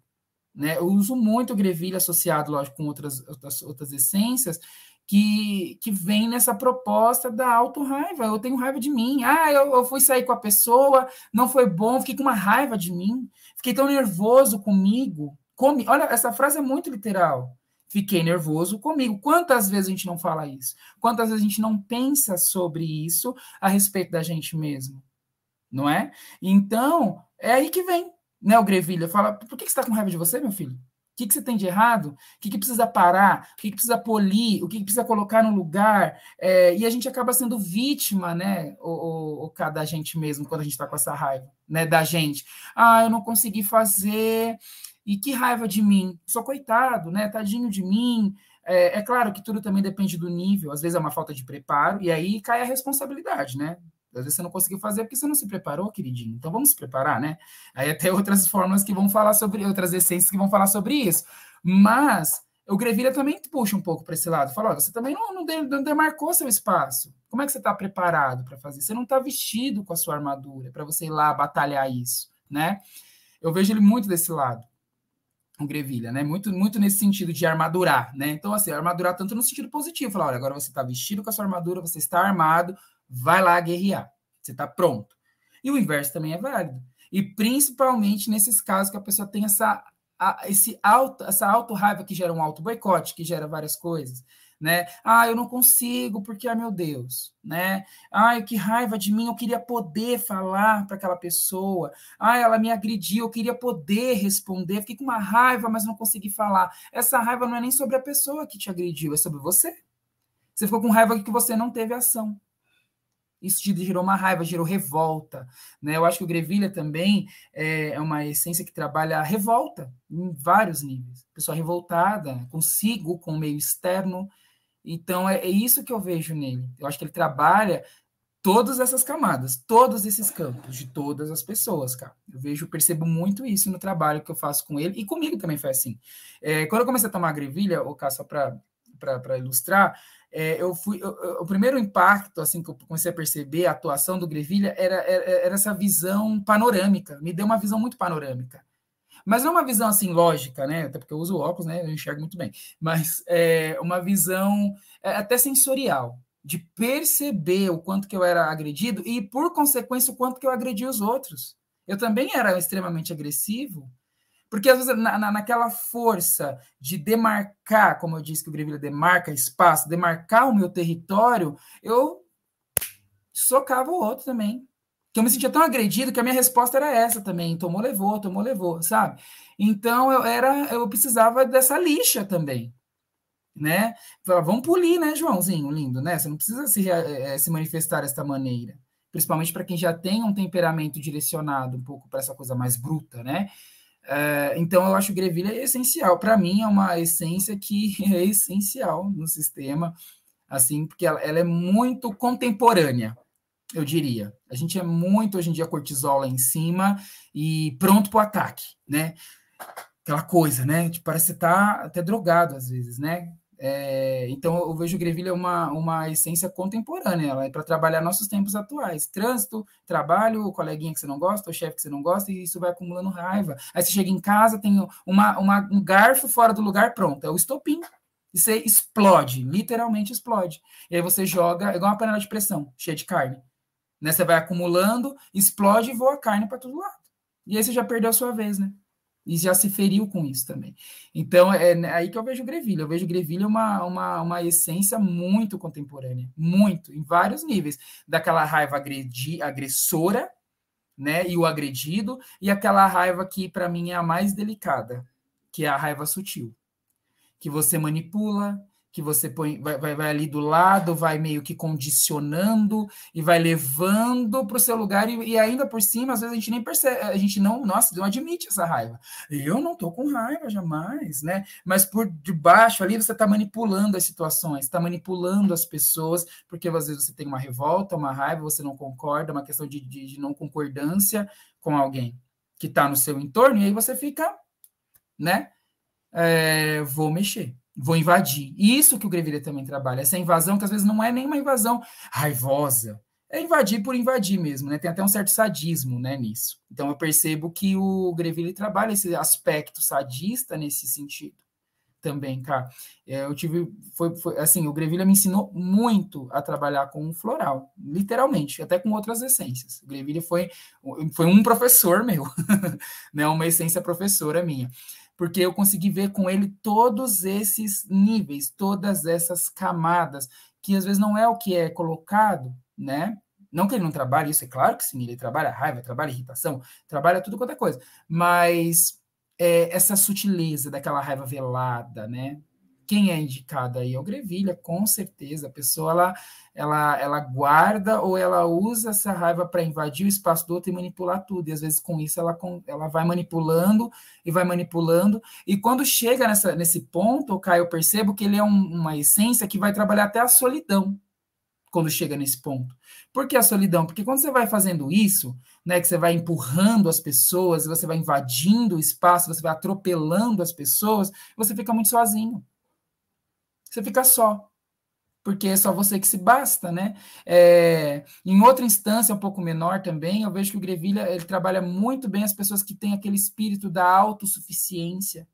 né? Eu uso muito grevilha associado, lógico, com outras, outras, outras essências, que, que vem nessa proposta da auto-raiva. Eu tenho raiva de mim. Ah, eu, eu fui sair com a pessoa, não foi bom, fiquei com uma raiva de mim, fiquei tão nervoso comigo. comi Olha, essa frase é muito literal. Fiquei nervoso comigo. Quantas vezes a gente não fala isso? Quantas vezes a gente não pensa sobre isso a respeito da gente mesmo? Não é? Então, é aí que vem né, o Grevilha, fala: por que, você está com raiva de você, meu filho? O que, que você tem de errado? O que, que precisa parar? O que, que precisa polir? O que, que precisa colocar no lugar? É, e a gente acaba sendo vítima, né, o, o, o da gente mesmo, quando a gente está com essa raiva, né, da gente. Ah, eu não consegui fazer, e que raiva de mim. Sou coitado, né, tadinho de mim. É, é, claro que tudo também depende do nível, às vezes é uma falta de preparo, e aí cai a responsabilidade, né? Às vezes você não conseguiu fazer porque você não se preparou, queridinho. Então vamos se preparar, né? Aí até outras formas que vão falar sobre, outras essências que vão falar sobre isso. Mas o Grevilha também puxa um pouco para esse lado. Fala, olha, você também não, não, de, não, demarcou seu espaço. Como é que você está preparado para fazer? Você não está vestido com a sua armadura para você ir lá batalhar isso, né? Eu vejo ele muito desse lado. O Grevilha, né? Muito, muito nesse sentido de armadurar, né? Então, assim, armadurar tanto no sentido positivo, falar, olha, agora você está vestido com a sua armadura, você está armado, vai lá guerrear, você está pronto. E o inverso também é válido. E principalmente nesses casos que a pessoa tem essa, a, esse auto, essa auto-raiva que gera um auto-boicote, que gera várias coisas. Né? Ah, eu não consigo porque, ah, meu Deus, né? Ai, que raiva de mim, eu queria poder falar para aquela pessoa. Ah, ela me agrediu, eu queria poder responder. Fiquei com uma raiva, mas não consegui falar. Essa raiva não é nem sobre a pessoa que te agrediu, é sobre você. Você ficou com raiva que você não teve ação. Isso gerou uma raiva, gerou revolta. Né? Eu acho que o Grevilha também é, é uma essência que trabalha a revolta em vários níveis. Pessoa revoltada consigo, com o meio externo. Então, é, é, isso que eu vejo nele. Eu acho que ele trabalha todas essas camadas, todos esses campos, de todas as pessoas, cara. Eu vejo, percebo muito isso no trabalho que eu faço com ele, e comigo também foi assim. É, quando eu comecei a tomar a grevilha, o Cássio, para ilustrar, é, eu fui, eu, eu, o primeiro impacto assim que eu comecei a perceber a atuação do Grevilha era, era, era, essa visão panorâmica, me deu uma visão muito panorâmica. Mas não uma visão assim lógica, né? Até porque eu uso óculos, né? Eu enxergo muito bem. Mas é, uma visão é, até sensorial, de perceber o quanto que eu era agredido e, por consequência, o quanto que eu agredi os outros. Eu também era extremamente agressivo, porque às vezes na, na, naquela força de demarcar, como eu disse que o Greville demarca espaço, demarcar o meu território, eu socava o outro também. Que eu me sentia tão agredido que a minha resposta era essa também: tomou, levou, tomou, levou, sabe? Então eu era, eu precisava dessa lixa também né? vamos polir, né, Joãozinho, lindo, né? Você não precisa se, eh, eh, se manifestar desta maneira, principalmente para quem já tem um temperamento direcionado um pouco para essa coisa mais bruta, né? É, então, eu acho que Greville é essencial. Para mim, é uma essência que [LAUGHS] é essencial no sistema, assim, porque ela, ela, é muito contemporânea, eu diria. A gente é muito, hoje em dia, cortisol lá em cima e pronto para o ataque, né? Aquela coisa, né? Tipo, parece que você tá até drogado às vezes, né? É, então eu vejo o Greville é uma, uma essência contemporânea, ela é para trabalhar nossos tempos atuais. Trânsito, trabalho, o coleguinha que você não gosta, o chefe que você não gosta, e isso vai acumulando raiva. Aí você chega em casa, tem uma, uma um garfo fora do lugar, pronto, é o estopim. E você explode, literalmente explode. E aí você joga, é igual uma panela de pressão, cheia de carne. Né? Você vai acumulando, explode e voa carne para todo lado. E aí você já perdeu a sua vez, né? e já se feriu com isso também. Então, é né, aí que eu vejo grevilha Eu vejo grevilha uma, uma, uma essência muito contemporânea, muito, em vários níveis. Daquela raiva agredi, agressora, né, e o agredido, e aquela raiva que, para mim, é a mais delicada, que é a raiva sutil, que você manipula, que você põe, vai, vai, vai, ali do lado, vai meio que condicionando e vai levando para o seu lugar, e, e, ainda por cima, às vezes a gente nem percebe, a gente não, nossa, não admite essa raiva. Eu não estou com raiva jamais, né? Mas por debaixo ali você está manipulando as situações, está manipulando as pessoas, porque às vezes você tem uma revolta, uma raiva, você não concorda, uma questão de, de, de não concordância com alguém que está no seu entorno, e aí você fica, né? É, vou mexer vou invadir. Isso que o Greville também trabalha, essa invasão que às vezes não é nem uma invasão raivosa, é invadir por invadir mesmo, né? Tem até um certo sadismo, né, nisso. Então eu percebo que o Greville trabalha esse aspecto sadista nesse sentido também, cara. Tá? É, eu tive, foi, foi assim, o Greville me ensinou muito a trabalhar com o floral, literalmente, até com outras essências. O Greville foi, foi um professor meu, [LAUGHS] né? Uma essência professora minha porque eu consegui ver com ele todos esses níveis, todas essas camadas, que às vezes não é o que é colocado, né? Não que ele não trabalhe isso, é claro que sim, ele trabalha raiva, trabalha irritação, trabalha tudo quanto é coisa, mas é, essa sutileza daquela raiva velada, né? quem é indicada aí é o Grevilha, com certeza. A pessoa ela, ela, ela guarda ou ela usa essa raiva para invadir o espaço do outro e manipular tudo. E às vezes com isso ela, ela vai manipulando e vai manipulando. E quando chega nessa, nesse ponto, o Caio, eu percebo que ele é um, uma essência que vai trabalhar até a solidão quando chega nesse ponto. Por que a solidão? Porque quando você vai fazendo isso, né, que você vai empurrando as pessoas, você vai invadindo o espaço, você vai atropelando as pessoas, você fica muito sozinho você fica só. Porque é só você que se basta, né? É, em outra instância, um pouco menor também, eu vejo que o Grevilha ele trabalha muito bem as pessoas que têm aquele espírito da autossuficiência.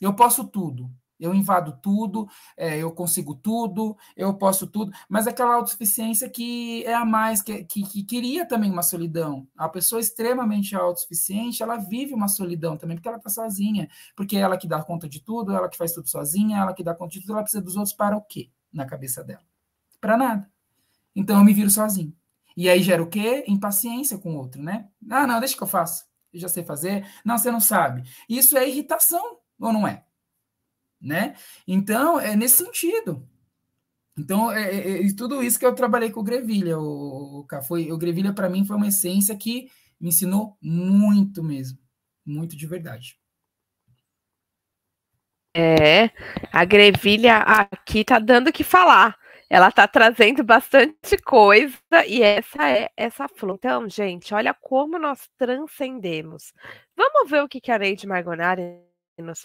Eu posso tudo. Eu invado tudo, é, eu consigo tudo, eu posso tudo, mas aquela autossuficiência que é a mais, que, que, que queria também uma solidão. A pessoa extremamente autossuficiente, ela vive uma solidão também, porque ela está sozinha, porque ela que dá conta de tudo, ela que faz tudo sozinha, ela que dá conta de tudo, ela precisa dos outros para o quê na cabeça dela? Para nada. Então eu me viro sozinho. E aí gera o quê? Impaciência com o outro, né? Ah, não, deixa que eu faço. Eu já sei fazer. Não, você não sabe. Isso é irritação, ou não é? né? Então, é nesse sentido. Então, é, é, é tudo isso que eu trabalhei com o Grevilha, o, o, foi, o Grevilha para mim foi uma essência que me ensinou muito mesmo, muito de verdade. É, a Grevilha aqui tá dando o que falar. Ela tá trazendo bastante coisa e essa é essa flor. Então, gente, olha como nós transcendemos. Vamos ver o que, que a Neide Margonari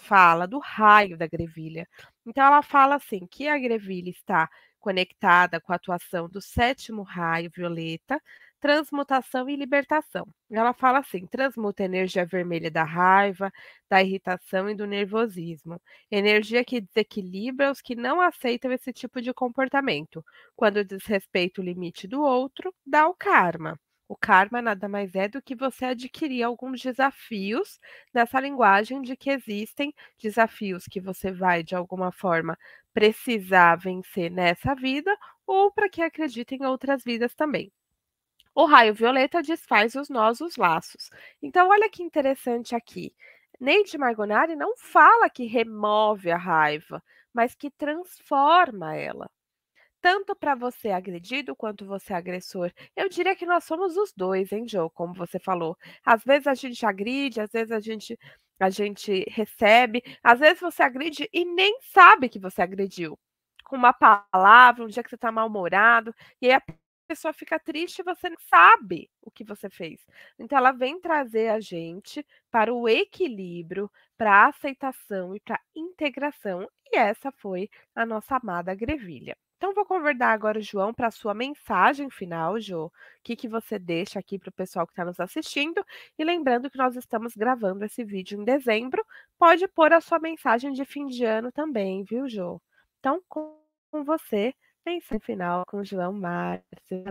fala do raio da grevilha. Então, ela fala assim que a grevilha está conectada com a atuação do sétimo raio violeta, transmutação e libertação. Ela fala assim: transmuta a energia vermelha da raiva, da irritação e do nervosismo, energia que desequilibra os que não aceitam esse tipo de comportamento. Quando desrespeita o limite do outro, dá o karma. O karma nada mais é do que você adquirir alguns desafios nessa linguagem de que existem desafios que você vai, de alguma forma, precisar vencer nessa vida ou para que acredite em outras vidas também. O raio violeta desfaz os nós, os laços. Então, olha que interessante aqui. Neide Margonari não fala que remove a raiva, mas que transforma ela tanto para você agredido quanto você agressor. Eu diria que nós somos os dois, hein, Joe? Como você falou. Às vezes a gente agride, às vezes a gente a gente recebe, às vezes você agride e nem sabe que você agrediu. Com uma palavra, um dia que você está mal-humorado, e aí a pessoa fica triste e você não sabe o que você fez. Então ela vem trazer a gente para o equilíbrio, para a aceitação e para a integração. E essa foi a nossa amada grevilha. Então, vou convidar agora o João para a sua mensagem final, João. O que, que você deixa aqui para o pessoal que está nos assistindo? E lembrando que nós estamos gravando esse vídeo em dezembro, pode pôr a sua mensagem de fim de ano também, viu, João? Então, com você, mensagem final com o João Márcio.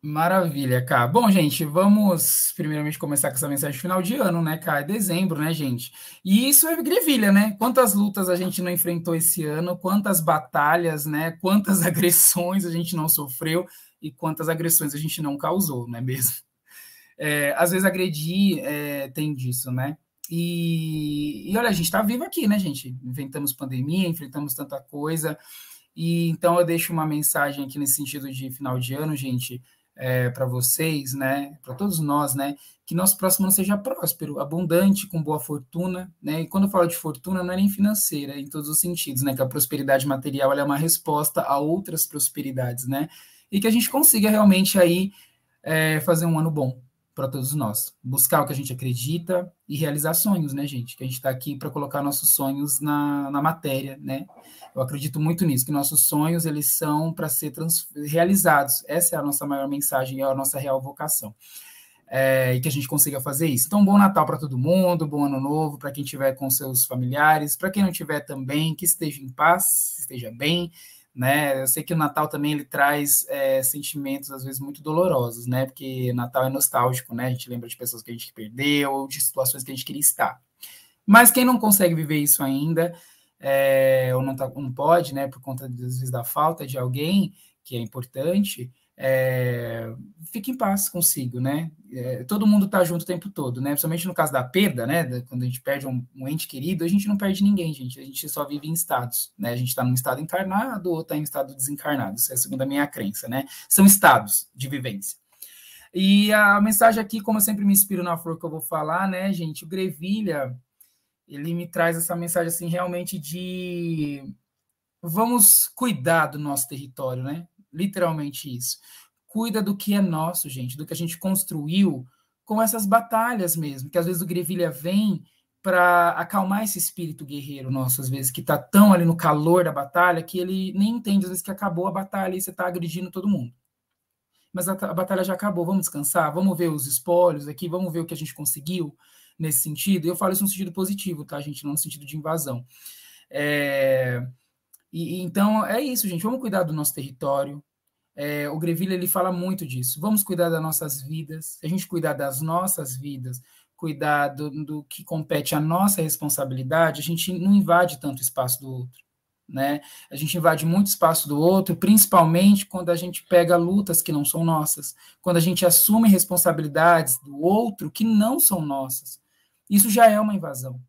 Maravilha, Cá. Bom, gente, vamos primeiramente começar com essa mensagem final de ano, né, Cá? É dezembro, né, gente? E isso é grevilha, né? Quantas lutas a gente não enfrentou esse ano, quantas batalhas, né? Quantas [LAUGHS] agressões a gente não sofreu e quantas agressões a gente não causou, não é mesmo? É, às vezes agredir é, tem disso, né? E, e olha, a gente está vivo aqui, né, gente? Inventamos pandemia, enfrentamos tanta coisa. E então eu deixo uma mensagem aqui nesse sentido de final de ano, gente é, para vocês, né, para todos nós, né, que nosso próximo ano seja próspero, abundante, com boa fortuna, né, e quando eu falo de fortuna não é nem financeira, é em todos os sentidos, né, que a prosperidade material é uma resposta a outras prosperidades, né, e que a gente consiga realmente aí é, fazer um ano bom para todos nós. Buscar o que a gente acredita e realizar sonhos, né, gente? Que a gente está aqui para colocar nossos sonhos na, na matéria, né? Eu acredito muito nisso, que nossos sonhos, eles são para ser realizados. Essa é a nossa maior mensagem, é a nossa real vocação. É, e que a gente consiga fazer isso. Então, bom Natal para todo mundo, bom Ano Novo para quem estiver com seus familiares, para quem não tiver também, que esteja em paz, esteja bem, né? Eu sei que o Natal também ele traz é, sentimentos às vezes muito dolorosos, né? Porque Natal é nostálgico, né? A gente lembra de pessoas que a gente perdeu, de situações que a gente queria estar. Mas quem não consegue viver isso ainda, é, ou não, tá, não pode, né? Por conta às vezes da falta de alguém que é importante, é, fique em paz consigo, né? É, todo mundo está junto o tempo todo, né? Principalmente no caso da perda, né? Quando a gente perde um, um, ente querido, a gente não perde ninguém, gente. A gente só vive em estados, né? A gente está num estado encarnado ou está em estado desencarnado. Isso é segundo a minha crença, né? São estados de vivência. E a mensagem aqui, como eu sempre me inspiro na flor que eu vou falar, né, gente? O Grevilha, ele me traz essa mensagem, assim, realmente de... Vamos cuidar do nosso território, né? literalmente isso. Cuida do que é nosso, gente, do que a gente construiu com essas batalhas mesmo, que às vezes o Grevilha vem para acalmar esse espírito guerreiro nosso, às vezes, que está tão ali no calor da batalha que ele nem entende, às vezes, que acabou a batalha e você está agredindo todo mundo. Mas a, a batalha já acabou, vamos descansar, vamos ver os espólios aqui, vamos ver o que a gente conseguiu nesse sentido. Eu falo isso no sentido positivo, tá, gente? Não no sentido de invasão. É, e, então é isso, gente. Vamos cuidar do nosso território. É, o Greville ele fala muito disso. Vamos cuidar das nossas vidas. a gente cuidar das nossas vidas, cuidar do, do que compete à nossa responsabilidade, a gente não invade tanto espaço do outro. Né? A gente invade muito espaço do outro, principalmente quando a gente pega lutas que não são nossas, quando a gente assume responsabilidades do outro que não são nossas. Isso já é uma invasão.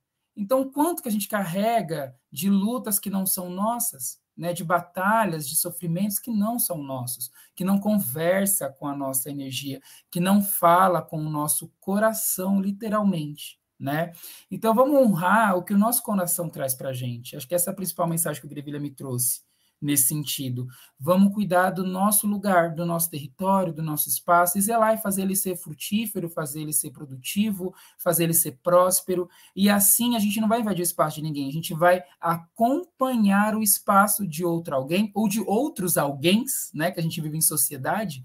Então, quanto que a gente carrega de lutas que não são nossas, né, de batalhas, de sofrimentos que não são nossos, que não conversa com a nossa energia, que não fala com o nosso coração, literalmente. Né? Então, vamos honrar o que o nosso coração traz para a gente. Acho que essa é a principal mensagem que o Grevilha me trouxe nesse sentido. Vamos cuidar do nosso lugar, do nosso território, do nosso espaço, e zelar e fazer ele ser frutífero, fazer ele ser produtivo, fazer ele ser próspero, e assim a gente não vai invadir o espaço de ninguém, a gente vai acompanhar o espaço de outro alguém, ou de outros alguém, né, que a gente vive em sociedade,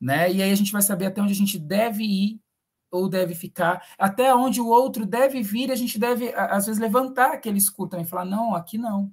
né, e aí a gente vai saber até onde a gente deve ir ou deve ficar, até onde o outro deve vir, a gente deve, às vezes, levantar aquele escudo também, falar, não, aqui não,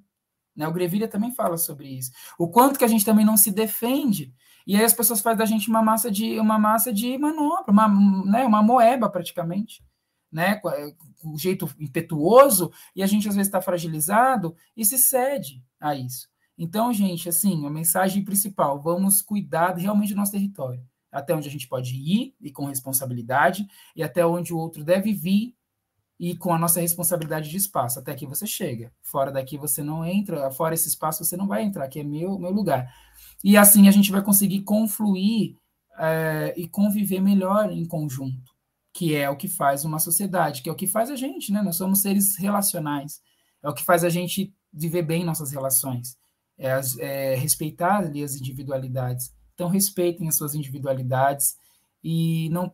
né? O Grevilha também fala sobre isso. O quanto que a gente também não se defende, e aí as pessoas fazem da gente uma massa de uma massa de manobra, uma, né, uma moeba praticamente. Né, o eh, jeito impetuoso, e a gente às vezes está fragilizado e se cede a isso. Então, gente, assim, a mensagem principal: vamos cuidar realmente do nosso território, até onde a gente pode ir e com responsabilidade, e até onde o outro deve vir e com a nossa responsabilidade de espaço. Até que você chega, fora daqui você não entra, fora esse espaço você não vai entrar, que é meu, meu lugar. E assim a gente vai conseguir confluir é, e conviver melhor em conjunto, que é o que faz uma sociedade, que é o que faz a gente, né? Nós somos seres relacionais, é o que faz a gente viver bem nossas relações, é, é respeitar ali as individualidades. Então respeitem as suas individualidades e não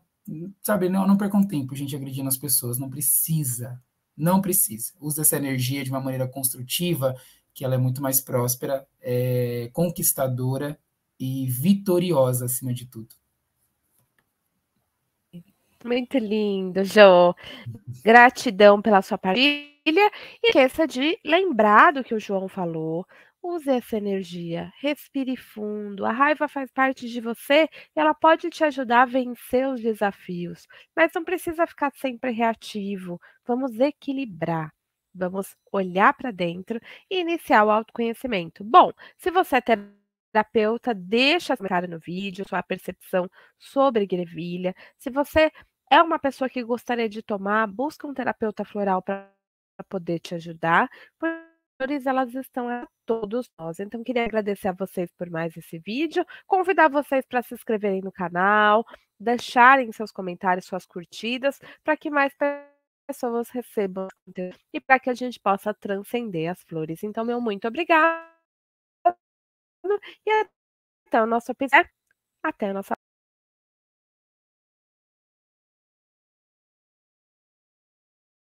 sabe, não, não percam tempo, gente, agredindo as pessoas, não precisa, não precisa. Usa essa energia de uma maneira construtiva, que ela é muito mais próspera, é, conquistadora e vitoriosa acima de tudo. Muito lindo, João Gratidão pela sua partilha. E esqueça de lembrar do que o João falou, Use essa energia, respire fundo. A raiva faz parte de você e ela pode te ajudar a vencer os desafios, mas não precisa ficar sempre reativo. Vamos equilibrar. Vamos olhar para dentro e iniciar o autoconhecimento. Bom, se você é terapeuta, deixa cara no vídeo, sua percepção sobre grevilha. Se você é uma pessoa que gostaria de tomar, busca um terapeuta floral para poder te ajudar elas estão a todos nós. Então, queria agradecer a vocês por mais esse vídeo, convidar vocês para se inscreverem no canal, deixarem seus comentários, suas curtidas, para que mais pessoas recebam e para que a gente possa transcender as flores. Então, meu muito obrigado. E até o nosso episódio. Até a nossa